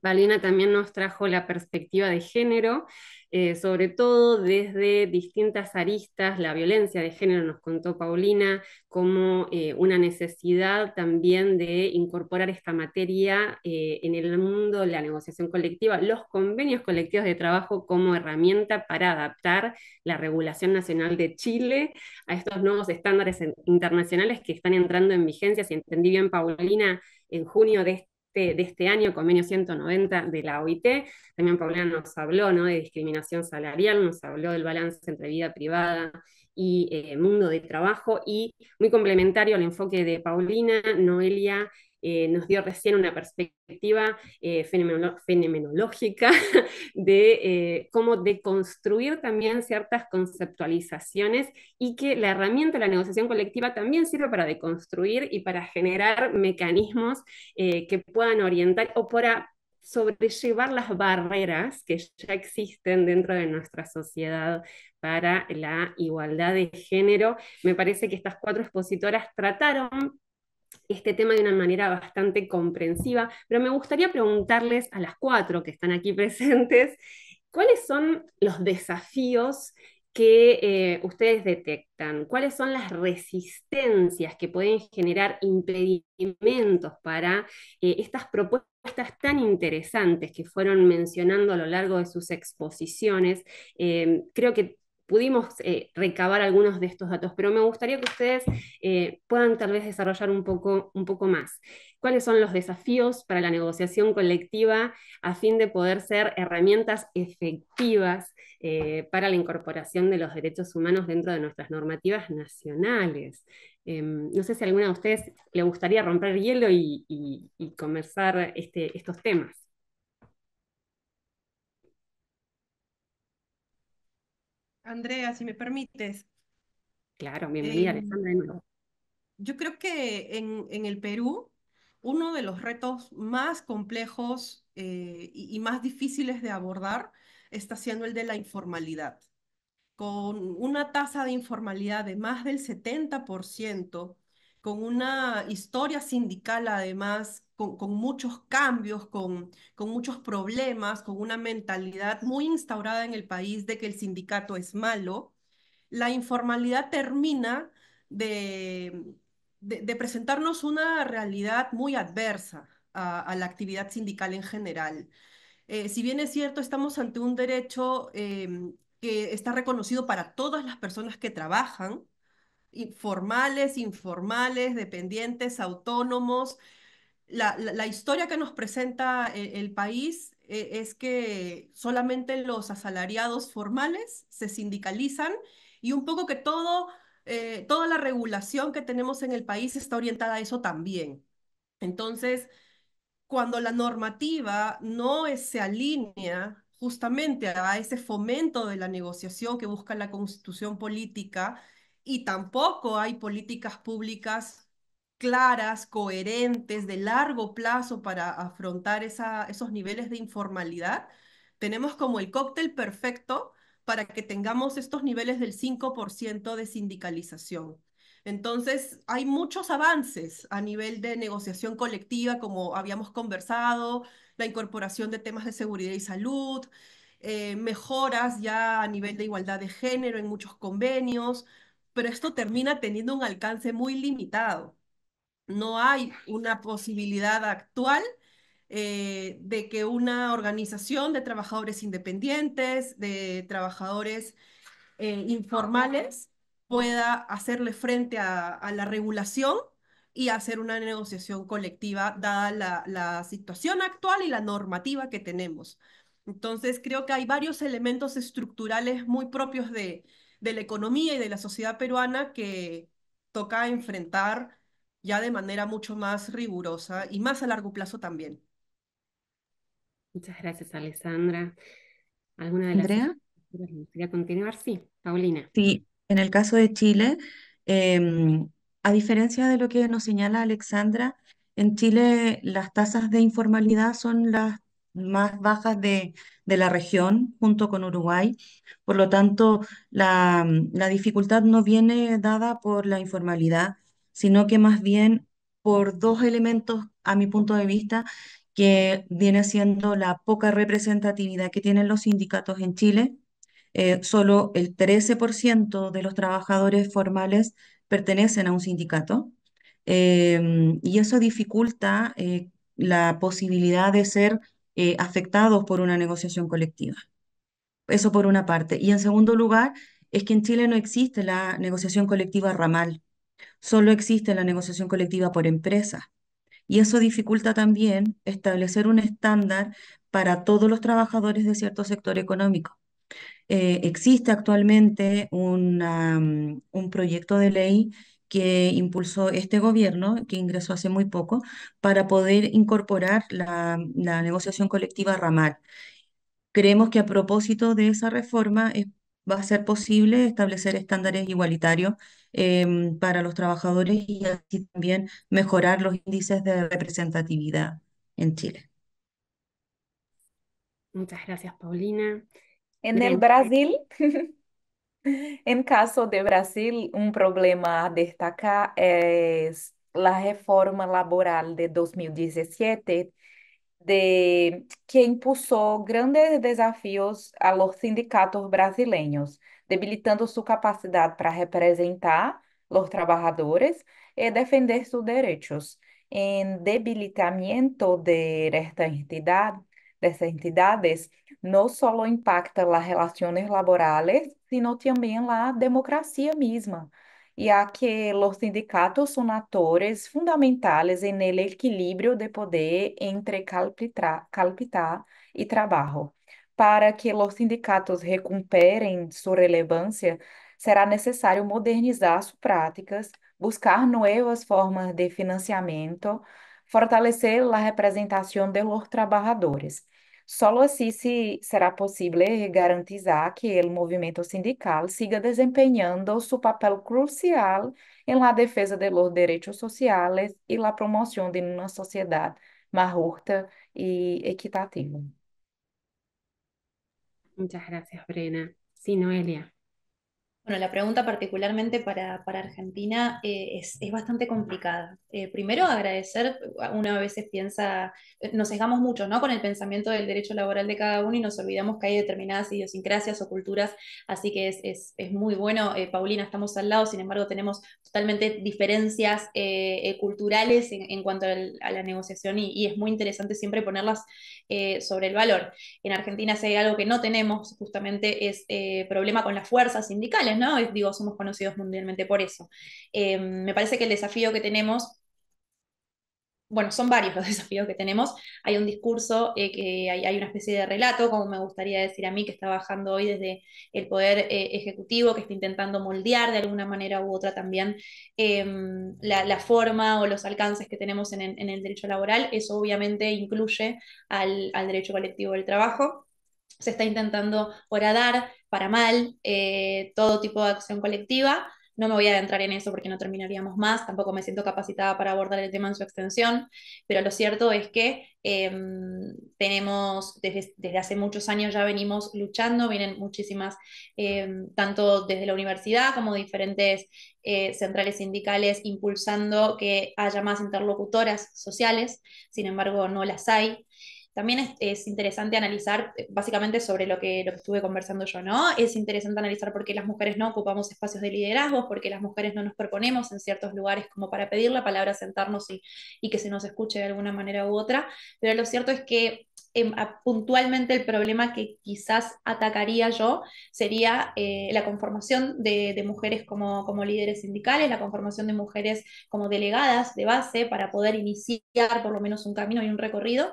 Paulina también nos trajo la perspectiva de género, eh, sobre todo desde distintas aristas, la violencia de género nos contó Paulina, como eh, una necesidad también de incorporar esta materia eh, en el mundo de la negociación colectiva, los convenios colectivos de trabajo como herramienta para adaptar la regulación nacional de Chile a estos nuevos estándares internacionales que están entrando en vigencia, si entendí bien Paulina, en junio de este este, de este año, convenio 190 de la OIT. También Paulina nos habló ¿no? de discriminación salarial, nos habló del balance entre vida privada y eh, mundo de trabajo y muy complementario al enfoque de Paulina, Noelia eh, nos dio recién una perspectiva eh, fenomenológica de eh, cómo deconstruir también ciertas conceptualizaciones y que la herramienta de la negociación colectiva también sirve para deconstruir y para generar mecanismos que puedan orientar o para sobrellevar las barreras que ya existen dentro de nuestra sociedad para la igualdad de género. Me parece que estas cuatro expositoras trataron este tema de una manera bastante comprensiva, pero me gustaría preguntarles a las cuatro que están aquí presentes, ¿cuáles son los desafíos que eh, ustedes detectan? ¿Cuáles son las resistencias que pueden generar impedimentos para eh, estas propuestas tan interesantes que fueron mencionando a lo largo de sus exposiciones? Eh, creo que pudimos eh, recabar algunos de estos datos, pero me gustaría que ustedes eh, puedan tal vez desarrollar un poco, un poco más. ¿Cuáles son los desafíos para la negociación colectiva a fin de poder ser herramientas efectivas eh, para la incorporación de los derechos humanos dentro de nuestras normativas nacionales? Em, no sé si a alguna de ustedes le gustaría romper hielo y, conversar este, estos temas.
Andrea, si me permites.
Claro, bienvenida, em,
Yo creo que en, el Perú, uno de los retos más complejos eh, y, y, más difíciles de abordar está siendo el de la informalidad. Con una tasa de informalidad de más del 70%, con una historia sindical además con, muchos cambios, con, con muchos problemas, con una mentalidad muy instaurada en el país de que el sindicato es malo, la informalidad termina de, de, presentarnos una realidad muy adversa a, la actividad sindical en general. Eh, si bien es cierto, estamos ante un derecho em, que está reconocido para todas las personas que trabajan, formales, informales, dependientes, autónomos, la, historia que nos presenta eh, el, país eh, es que solamente los asalariados formales se sindicalizan y un poco que todo, eh, toda la regulación que tenemos en el país está orientada a eso también. Entonces, cuando la normativa no se alinea justamente a ese fomento de la negociación que busca la constitución política y tampoco hay políticas públicas claras, coherentes, de largo plazo para afrontar esa, esos niveles de informalidad, tenemos como el cóctel perfecto para que tengamos estos niveles del 5% de sindicalización. Entonces, hay muchos avances a nivel de negociación colectiva, como habíamos conversado, la incorporación de temas de seguridad y salud, eh, mejoras ya a nivel de igualdad de género en muchos convenios, pero esto termina teniendo un alcance muy limitado no hay una posibilidad actual eh, de que una organización de trabajadores independientes, de trabajadores eh, informales, pueda hacerle frente a, la regulación y hacer una negociación colectiva, dada la, situación actual y la normativa que tenemos. Entonces, creo que hay varios elementos estructurales muy propios de, de la economía y de la sociedad peruana que toca enfrentar ya de manera mucho más
rigurosa y más a
largo plazo también. Muchas gracias, Alessandra. ¿Alguna de las Andrea? continuar? Sí, Paulina.
Sí, en el caso de Chile, em, a diferencia de lo que nos señala Alexandra, en Chile las tasas de informalidad son las más bajas de, la región, junto con Uruguay. Por lo tanto, la, la dificultad no viene dada por la informalidad, sino que más bien por dos elementos, a mi punto de vista, que viene siendo la poca representatividad que tienen los sindicatos en Chile. Eh, solo el 13% de los trabajadores formales pertenecen a un sindicato em, y eso dificulta eh, la posibilidad de ser eh, afectados por una negociación colectiva. Eso por una parte. Y en segundo lugar, es que en Chile no existe la negociación colectiva ramal. Solo existe la negociación colectiva por empresa, y eso dificulta también establecer un estándar para todos los trabajadores de cierto sector económico. Eh, existe actualmente mm, un proyecto de ley que impulsó este gobierno, que ingresó hace muy poco, para poder incorporar la, la negociación colectiva ramal. Creemos que a propósito de esa reforma es va a ser posible establecer estándares igualitarios em, para los trabajadores y así también mejorar los índices de representatividad en Chile.
Muchas gracias, Paulina.
En el Brasil, en caso de Brasil, un problema a destacar es la reforma laboral de 2017 de que impulsou grandes desafios a los sindicatos brasileiros, debilitando sua capacidade para representar os trabalhadores e defender seus direitos. Em debilitamento de esta entidade, dessas entidades, não só impacta as relações laborais, sino também a democracia mesma e a que los sindicatos son actores fundamentales en el equilibrio de poder entre capital y trabajo. Para que los sindicatos recuperen su relevancia, será necessário modernizar suas práticas, buscar novas formas de financiamento, fortalecer a representação dos trabalhadores. Solo assim se será possível garantizar que o movimento sindical siga desempenhando seu papel crucial em la defesa de los direitos sociais e la promoção de uma
sociedade mais justa e equitativa. Muchas gracias, Brena. Sí, Noelia. Bueno, la pregunta particularmente
para, Argentina eh, es, bastante complicada. Eh, primero, agradecer, uno a veces piensa, eh, nos sesgamos mucho ¿no? con el pensamiento del derecho laboral de cada uno y nos olvidamos que hay determinadas idiosincrasias o culturas, así que es, muy bueno. Paulina, estamos al lado, sin embargo, tenemos totalmente diferencias culturales en, cuanto a la negociación y, y, es muy interesante siempre ponerlas sobre el valor. En Argentina, si hay algo que no tenemos, justamente es problema con las fuerzas sindicales digo, somos conocidos mundialmente por eso. Em, me parece que el desafío que tenemos bueno, son varios los desafíos que tenemos. Hay un discurso, eh, que hay, una especie de relato, como me gustaría decir a mí, que está bajando hoy desde el poder eh, ejecutivo, que está intentando moldear de alguna manera u otra también em, la, forma o los alcances que tenemos en, el derecho laboral. Eso obviamente incluye al, al derecho colectivo del trabajo se está intentando horadar para mal, eh, todo tipo de acción colectiva. No me voy a adentrar en eso porque no terminaríamos más, tampoco me siento capacitada para abordar el tema en su extensión, pero lo cierto es que em, tenemos, desde, hace muchos años ya venimos luchando, vienen muchísimas, em, tanto desde la universidad como diferentes eh, centrales sindicales, impulsando que haya más interlocutoras sociales, sin embargo no las hay. También es, interesante analizar, eh, básicamente sobre lo que, lo estuve conversando yo, ¿no? Es interesante analizar por qué las mujeres no ocupamos espacios de liderazgo, por qué las mujeres no nos proponemos en ciertos lugares como para pedir la palabra, sentarnos y, que se nos escuche de alguna manera u otra, pero lo cierto es que em, puntualmente el problema que quizás atacaría yo sería eh, la conformación de, mujeres como, como, líderes sindicales, la conformación de mujeres como delegadas de base para poder iniciar por lo menos un camino y un recorrido,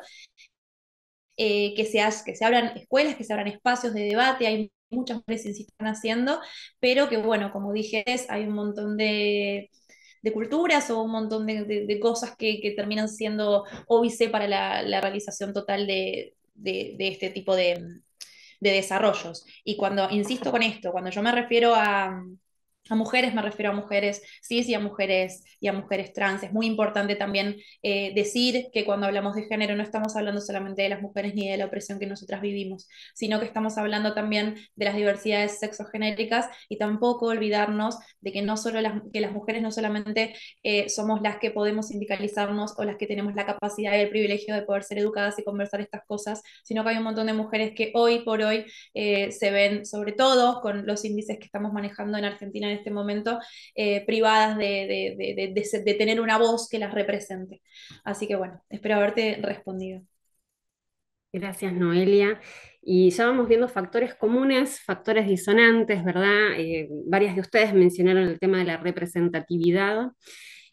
eh, que, se, abran escuelas, que se abran espacios de debate, hay muchas que se están haciendo, pero que bueno, como dije, hay un montón de, culturas o un montón de, cosas que, terminan siendo óbice para la realización total de, este tipo de, desarrollos. Y cuando, insisto con esto, cuando yo me refiero a, a mujeres me refiero a mujeres cis y a mujeres y a mujeres trans. Es muy importante también eh, decir que cuando hablamos de género no estamos hablando solamente de las mujeres ni de la opresión que nosotras vivimos, sino que estamos hablando también de las diversidades sexogenéricas y tampoco olvidarnos de que no solo las, que las mujeres no solamente eh, somos las que podemos sindicalizarnos o las que tenemos la capacidad y el privilegio de poder ser educadas y conversar estas cosas, sino que hay un montón de mujeres que hoy por hoy eh, se ven, sobre todo con los índices que estamos manejando en Argentina este momento eh, privadas de, tener una voz que las represente. Así que bueno, espero haberte respondido.
Gracias, Noelia. Y ya vamos viendo factores comunes, factores disonantes, ¿verdad? Eh, varias de ustedes mencionaron el tema de la representatividad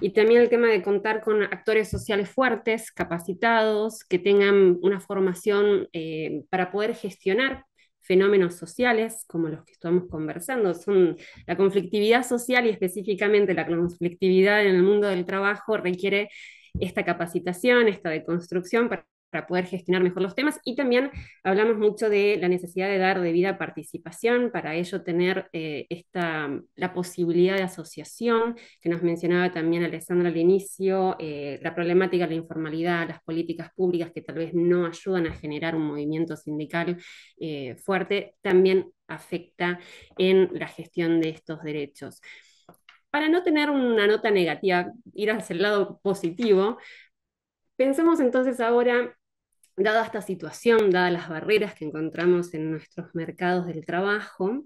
y también el tema de contar con actores sociales fuertes, capacitados, que tengan una formación eh, para poder gestionar fenómenos sociales como los que estamos conversando. Son, la conflictividad social y específicamente la conflictividad en el mundo del trabajo requiere esta capacitación, esta deconstrucción para para poder gestionar mejor los temas y también hablamos mucho de la necesidad de dar debida participación, para ello tener eh, la posibilidad de asociación que nos mencionaba también Alessandra al inicio, eh, la problemática, de la informalidad, las políticas públicas que tal vez no ayudan a generar un movimiento sindical eh, fuerte, también afecta en la gestión de estos derechos. Para no tener una nota negativa, ir hacia el lado positivo, Pensemos entonces ahora dada esta situación, dadas las barreras que encontramos en nuestros mercados del trabajo,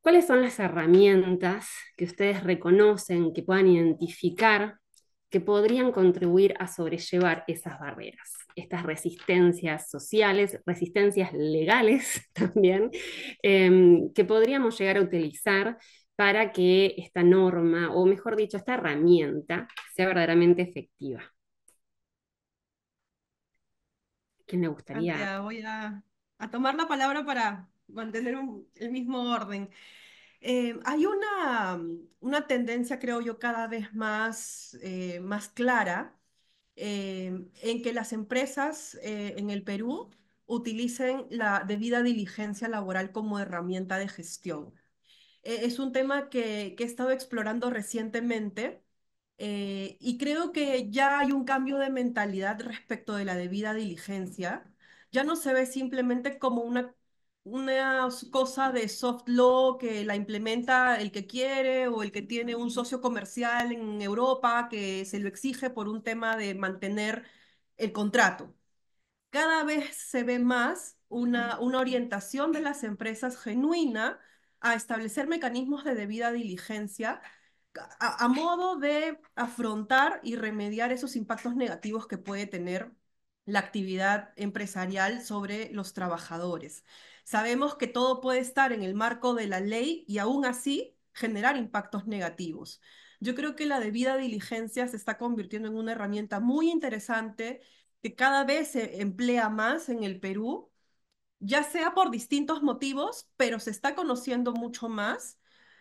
¿cuáles son las herramientas que ustedes reconocen, que puedan identificar, que podrían contribuir a sobrellevar esas barreras, estas resistencias sociales, resistencias legales también, em, que podríamos llegar a utilizar para que esta norma, o mejor dicho, esta herramienta, sea verdaderamente efectiva? gustaría?
voy a, tomar la palabra para mantener el mismo orden. Eh, hay una, una, tendencia, creo yo, cada vez más, eh, más clara eh, en que las empresas en el Perú utilicen la debida diligencia laboral como herramienta de gestión. es un tema que, que he estado explorando recientemente eh, y creo que ya hay un cambio de mentalidad respecto de la debida diligencia. Ya no se ve simplemente como una, una cosa de soft law que la implementa el que quiere o el que tiene un socio comercial en Europa que se lo exige por un tema de mantener el contrato. Cada vez se ve más una, una orientación de las empresas genuina a establecer mecanismos de debida diligencia a, modo de afrontar y remediar esos impactos negativos que puede tener la actividad empresarial sobre los trabajadores. Sabemos que todo puede estar en el marco de la ley y aún así generar impactos negativos. Yo creo que la debida diligencia se está convirtiendo en una herramienta muy interesante que cada vez se emplea más en el Perú, ya sea por distintos motivos, pero se está conociendo mucho más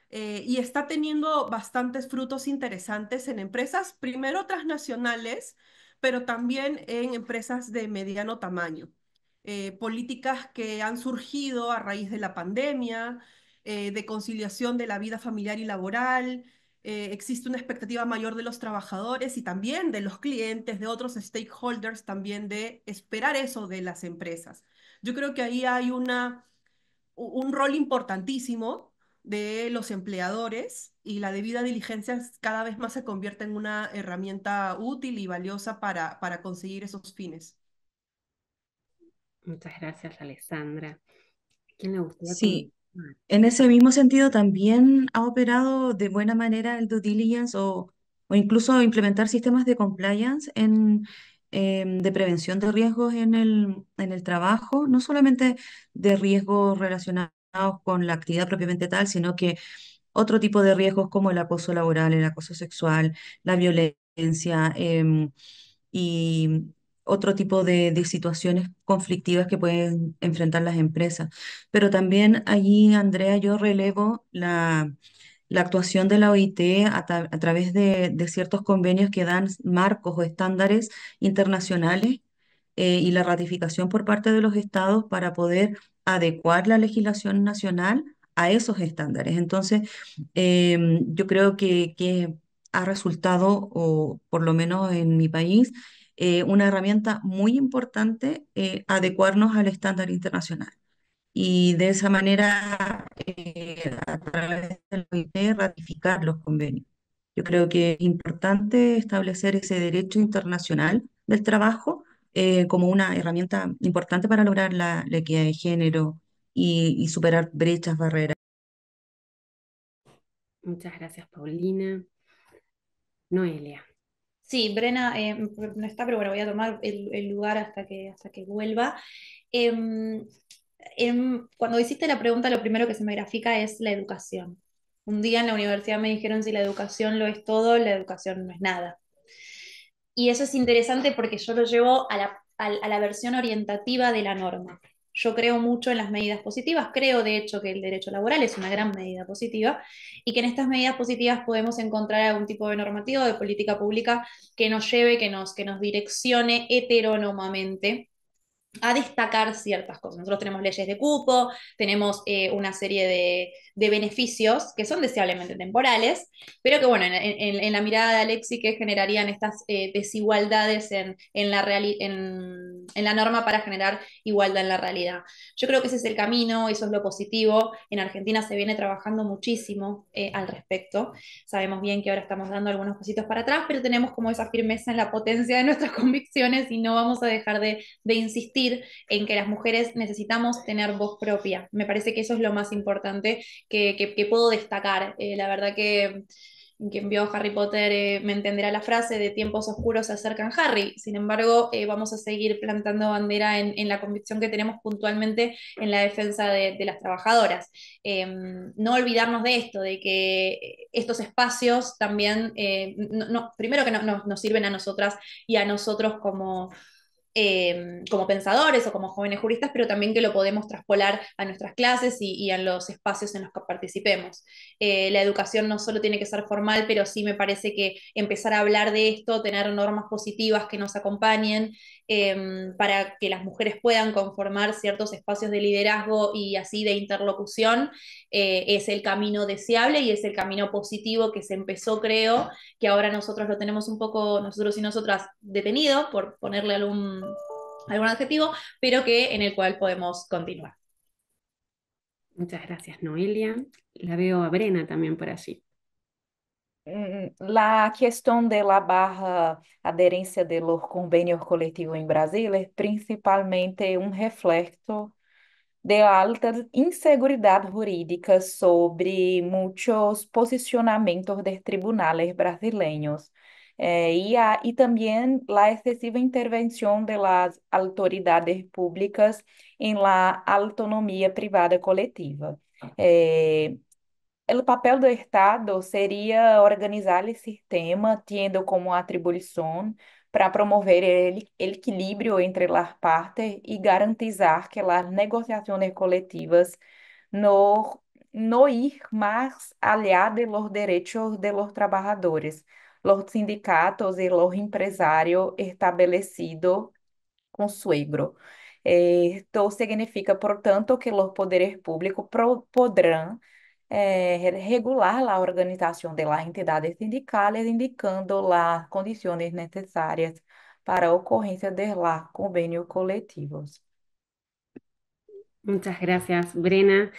eh, y está teniendo bastantes frutos interesantes en empresas, primero transnacionales, pero también en empresas de mediano tamaño. Eh, políticas que han surgido a raíz de la pandemia, eh, de conciliación de la vida familiar y laboral, existe una expectativa mayor de los trabajadores y también de los clientes, de otros stakeholders, también de esperar eso de las empresas. Yo creo que ahí hay un rol importantísimo de los empleadores y la debida diligencia cada vez más se convierte en una herramienta útil y valiosa para,
para conseguir esos fines. Muchas gracias, Alessandra. ¿Quién le gustaría sí.
En ese mismo sentido, también ha operado de buena manera el due diligence o, incluso implementar sistemas de compliance en, em, de prevención de riesgos en el, en el trabajo, no solamente de riesgos relacionados con la actividad propiamente tal, sino que otro tipo de riesgos como el acoso laboral, el acoso sexual, la violencia em, y otro tipo de, situaciones conflictivas que pueden enfrentar las empresas. Pero también allí, Andrea, yo relevo la, actuación de la OIT a, través de, ciertos convenios que dan marcos o estándares internacionales eh, y la ratificación por parte de los estados para poder adecuar la legislación nacional a esos estándares. Entonces, em, yo creo que, ha resultado, o por lo menos en mi país, eh, una herramienta muy importante eh, adecuarnos al estándar internacional. Y de esa manera, eh, a través del OIT, ratificar los convenios. Yo creo que es importante establecer ese derecho internacional del trabajo eh, como una herramienta importante para lograr la, equidad de género y, superar brechas, barreras.
Muchas gracias, Paulina. Noelia. Sí, Brena eh, no está, pero
bueno, voy a tomar el, lugar hasta que, hasta que vuelva. Em, em, cuando hiciste la pregunta, lo primero que se me grafica es la educación. Un día en la universidad me dijeron si la educación lo es todo, la educación no es nada. Y eso es interesante porque yo lo llevo a la, versión orientativa de la norma. Yo creo mucho en las medidas positivas, creo de hecho que el derecho laboral es una gran medida positiva y que en estas medidas positivas podemos encontrar algún tipo de normativa o de política pública que nos lleve, que nos, que nos direccione heterónomamente a destacar ciertas cosas. Nosotros tenemos leyes de cupo, tenemos eh, una serie de, de beneficios que son deseablemente temporales, pero que bueno, en, la mirada de Alexi que generarían estas eh, desigualdades en, en la en la norma para generar igualdad en la realidad. Yo creo que ese es el camino, eso es lo positivo. En Argentina se viene trabajando muchísimo eh, al respecto. Sabemos bien que ahora estamos dando algunos pasitos para atrás, pero tenemos como esa firmeza en la potencia de nuestras convicciones y no vamos a dejar de, de insistir en que las mujeres necesitamos tener voz propia. Me parece que eso es lo más importante que, puedo destacar. Eh, la verdad que quien vio Harry Potter eh, me entenderá la frase de tiempos oscuros se acercan Harry. Sin embargo, eh, vamos a seguir plantando bandera en, la convicción que tenemos puntualmente en la defensa de, las trabajadoras. Em, no olvidarnos de esto, de que estos espacios también, primero que no, nos sirven a nosotras y a nosotros como Em, como pensadores o como jóvenes juristas, pero también que lo podemos traspolar a nuestras clases y, a los espacios en los que participemos. Eh, la educación no solo tiene que ser formal, pero sí me parece que empezar a hablar de esto, tener normas positivas que nos acompañen, Em, para que las mujeres puedan conformar ciertos espacios de liderazgo y así de interlocución, eh, es el camino deseable y es el camino positivo que se empezó, creo, que ahora nosotros lo tenemos un poco, nosotros y nosotras, detenido, por ponerle algún, algún adjetivo, pero que en el cual podemos continuar.
Muchas gracias, Noelia. La veo a Brena también por allí.
Hum, la questão da barra aderência de los convenios coletivos em Brasil é principalmente um reflexo de alta inseguridade jurídica sobre muitos posicionamentos de tribunais brasileiros eh, e, a, e também a excessiva intervenção de las autoridades públicas em la autonomia privada coletiva. Eh, o papel do Estado seria organizar esse sistema, tendo como atribuição para promover o equilíbrio entre as partes e garantizar que as negociações coletivas no, no ir mais allá de los derechos de los trabajadores, los sindicatos y los empresarios establecidos suegro. Isso significa, portanto, que os poderes públicos poderão Eh, regular la organización de las entidades sindicales, indicando las condiciones necesarias para ocurrencia de los convenios colectivos.
Muchas gracias, Brena.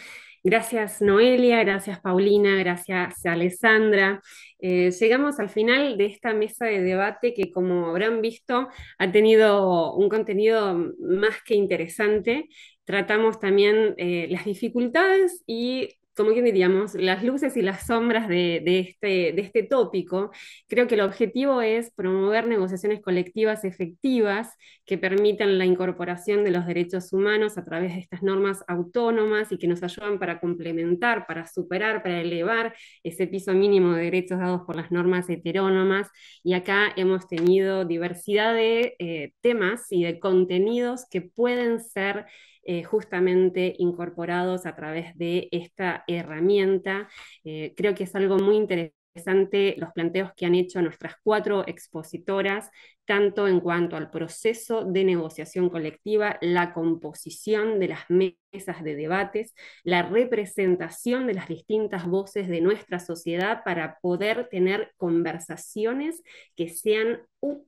Gracias Noelia, gracias Paulina, gracias Alessandra. Eh, llegamos al final de esta mesa de debate que, como habrán visto, ha tenido un contenido más que interesante. Tratamos también eh, las dificultades y como bien diríamos, las luces y las sombras este, de, este, tópico, creo que el objetivo es promover negociaciones colectivas efectivas que permitan la incorporación de los derechos humanos a través de estas normas autónomas y que nos ayudan para complementar, para superar, para elevar ese piso mínimo de derechos dados por las normas heterónomas. Y acá hemos tenido diversidad de eh, temas y de contenidos que pueden ser eh, justamente incorporados a través de esta herramienta. Eh, creo que es algo muy interesante los planteos que han hecho nuestras cuatro expositoras, tanto en cuanto al proceso de negociación colectiva, la composición de las mesas de debates, la representación de las distintas voces de nuestra sociedad para poder tener conversaciones que sean útiles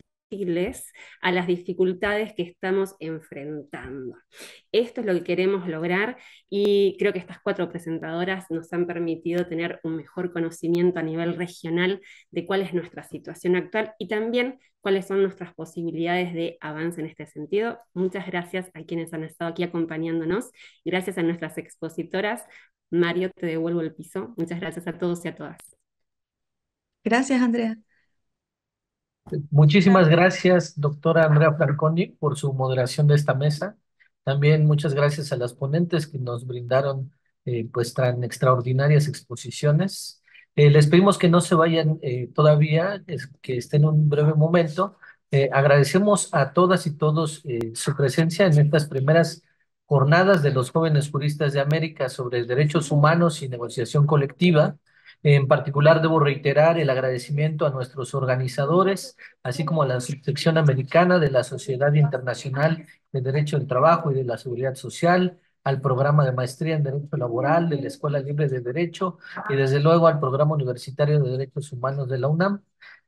a las dificultades que estamos enfrentando. Esto es lo que queremos lograr y creo que estas cuatro presentadoras nos han permitido tener un mejor conocimiento a nivel regional de cuál es nuestra situación actual y también cuáles son nuestras posibilidades de avance en este sentido. Muchas gracias a quienes han estado aquí acompañándonos. Gracias a nuestras expositoras. Mario, te devuelvo el piso. Muchas gracias a todos y a todas.
Gracias, Andrea.
Muchísimas gracias, doctora Andrea Falconi por su moderación de esta mesa. También muchas gracias a las ponentes que nos brindaron eh, pues tan extraordinarias exposiciones. Eh, les pedimos que no se vayan eh, todavía, que estén un breve momento. agradecemos a todas y todos su presencia en estas primeras jornadas de los jóvenes juristas de América sobre derechos humanos y negociación colectiva. En particular, debo reiterar el agradecimiento a nuestros organizadores, así como a la subsección americana de la Sociedad Internacional de Derecho del Trabajo y de la Seguridad Social, al programa de maestría en Derecho Laboral de la Escuela Libre de Derecho y desde luego al programa universitario de Derechos Humanos de la UNAM.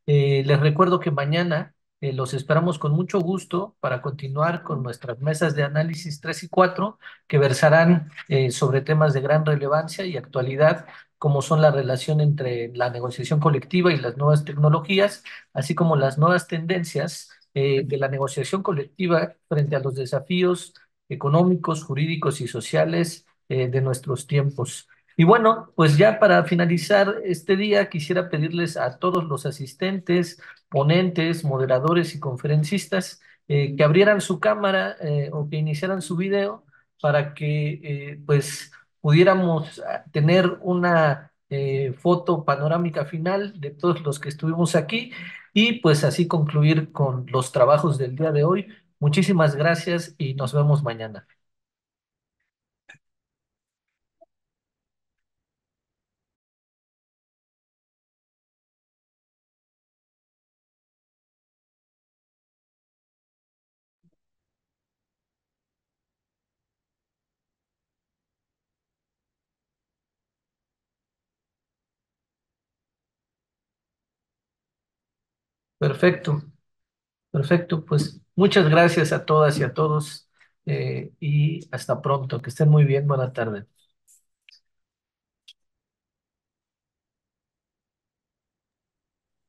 Eh, les recuerdo que mañana eh, los esperamos con mucho gusto para continuar con nuestras mesas de análisis 3 y 4 que versarán eh, sobre temas de gran relevancia y actualidad como son la relación entre la negociación colectiva y las nuevas tecnologías, así como las nuevas tendencias eh, de la negociación colectiva frente a los desafíos económicos, jurídicos y sociales eh, de nuestros tiempos. Y bueno, pues ya para finalizar este día, quisiera pedirles a todos los asistentes, ponentes, moderadores y conferencistas eh, que abrieran su cámara o que iniciaran su video para que pues pudiéramos ah, tener una eh, foto panorámica final de todos los que estuvimos aquí y pues así concluir con los trabajos del día de hoy. Muchísimas gracias y nos vemos mañana. Perfecto, perfecto. Pues muchas gracias a todas y a todos eh, y hasta pronto. Que estén muy bien. Buenas tardes.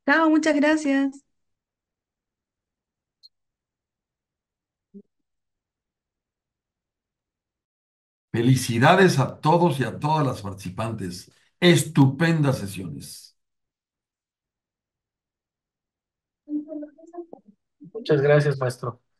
Chao, muchas gracias.
Felicidades
a todos y a todas las participantes. Estupendas sesiones.
Muchas gracias, maestro.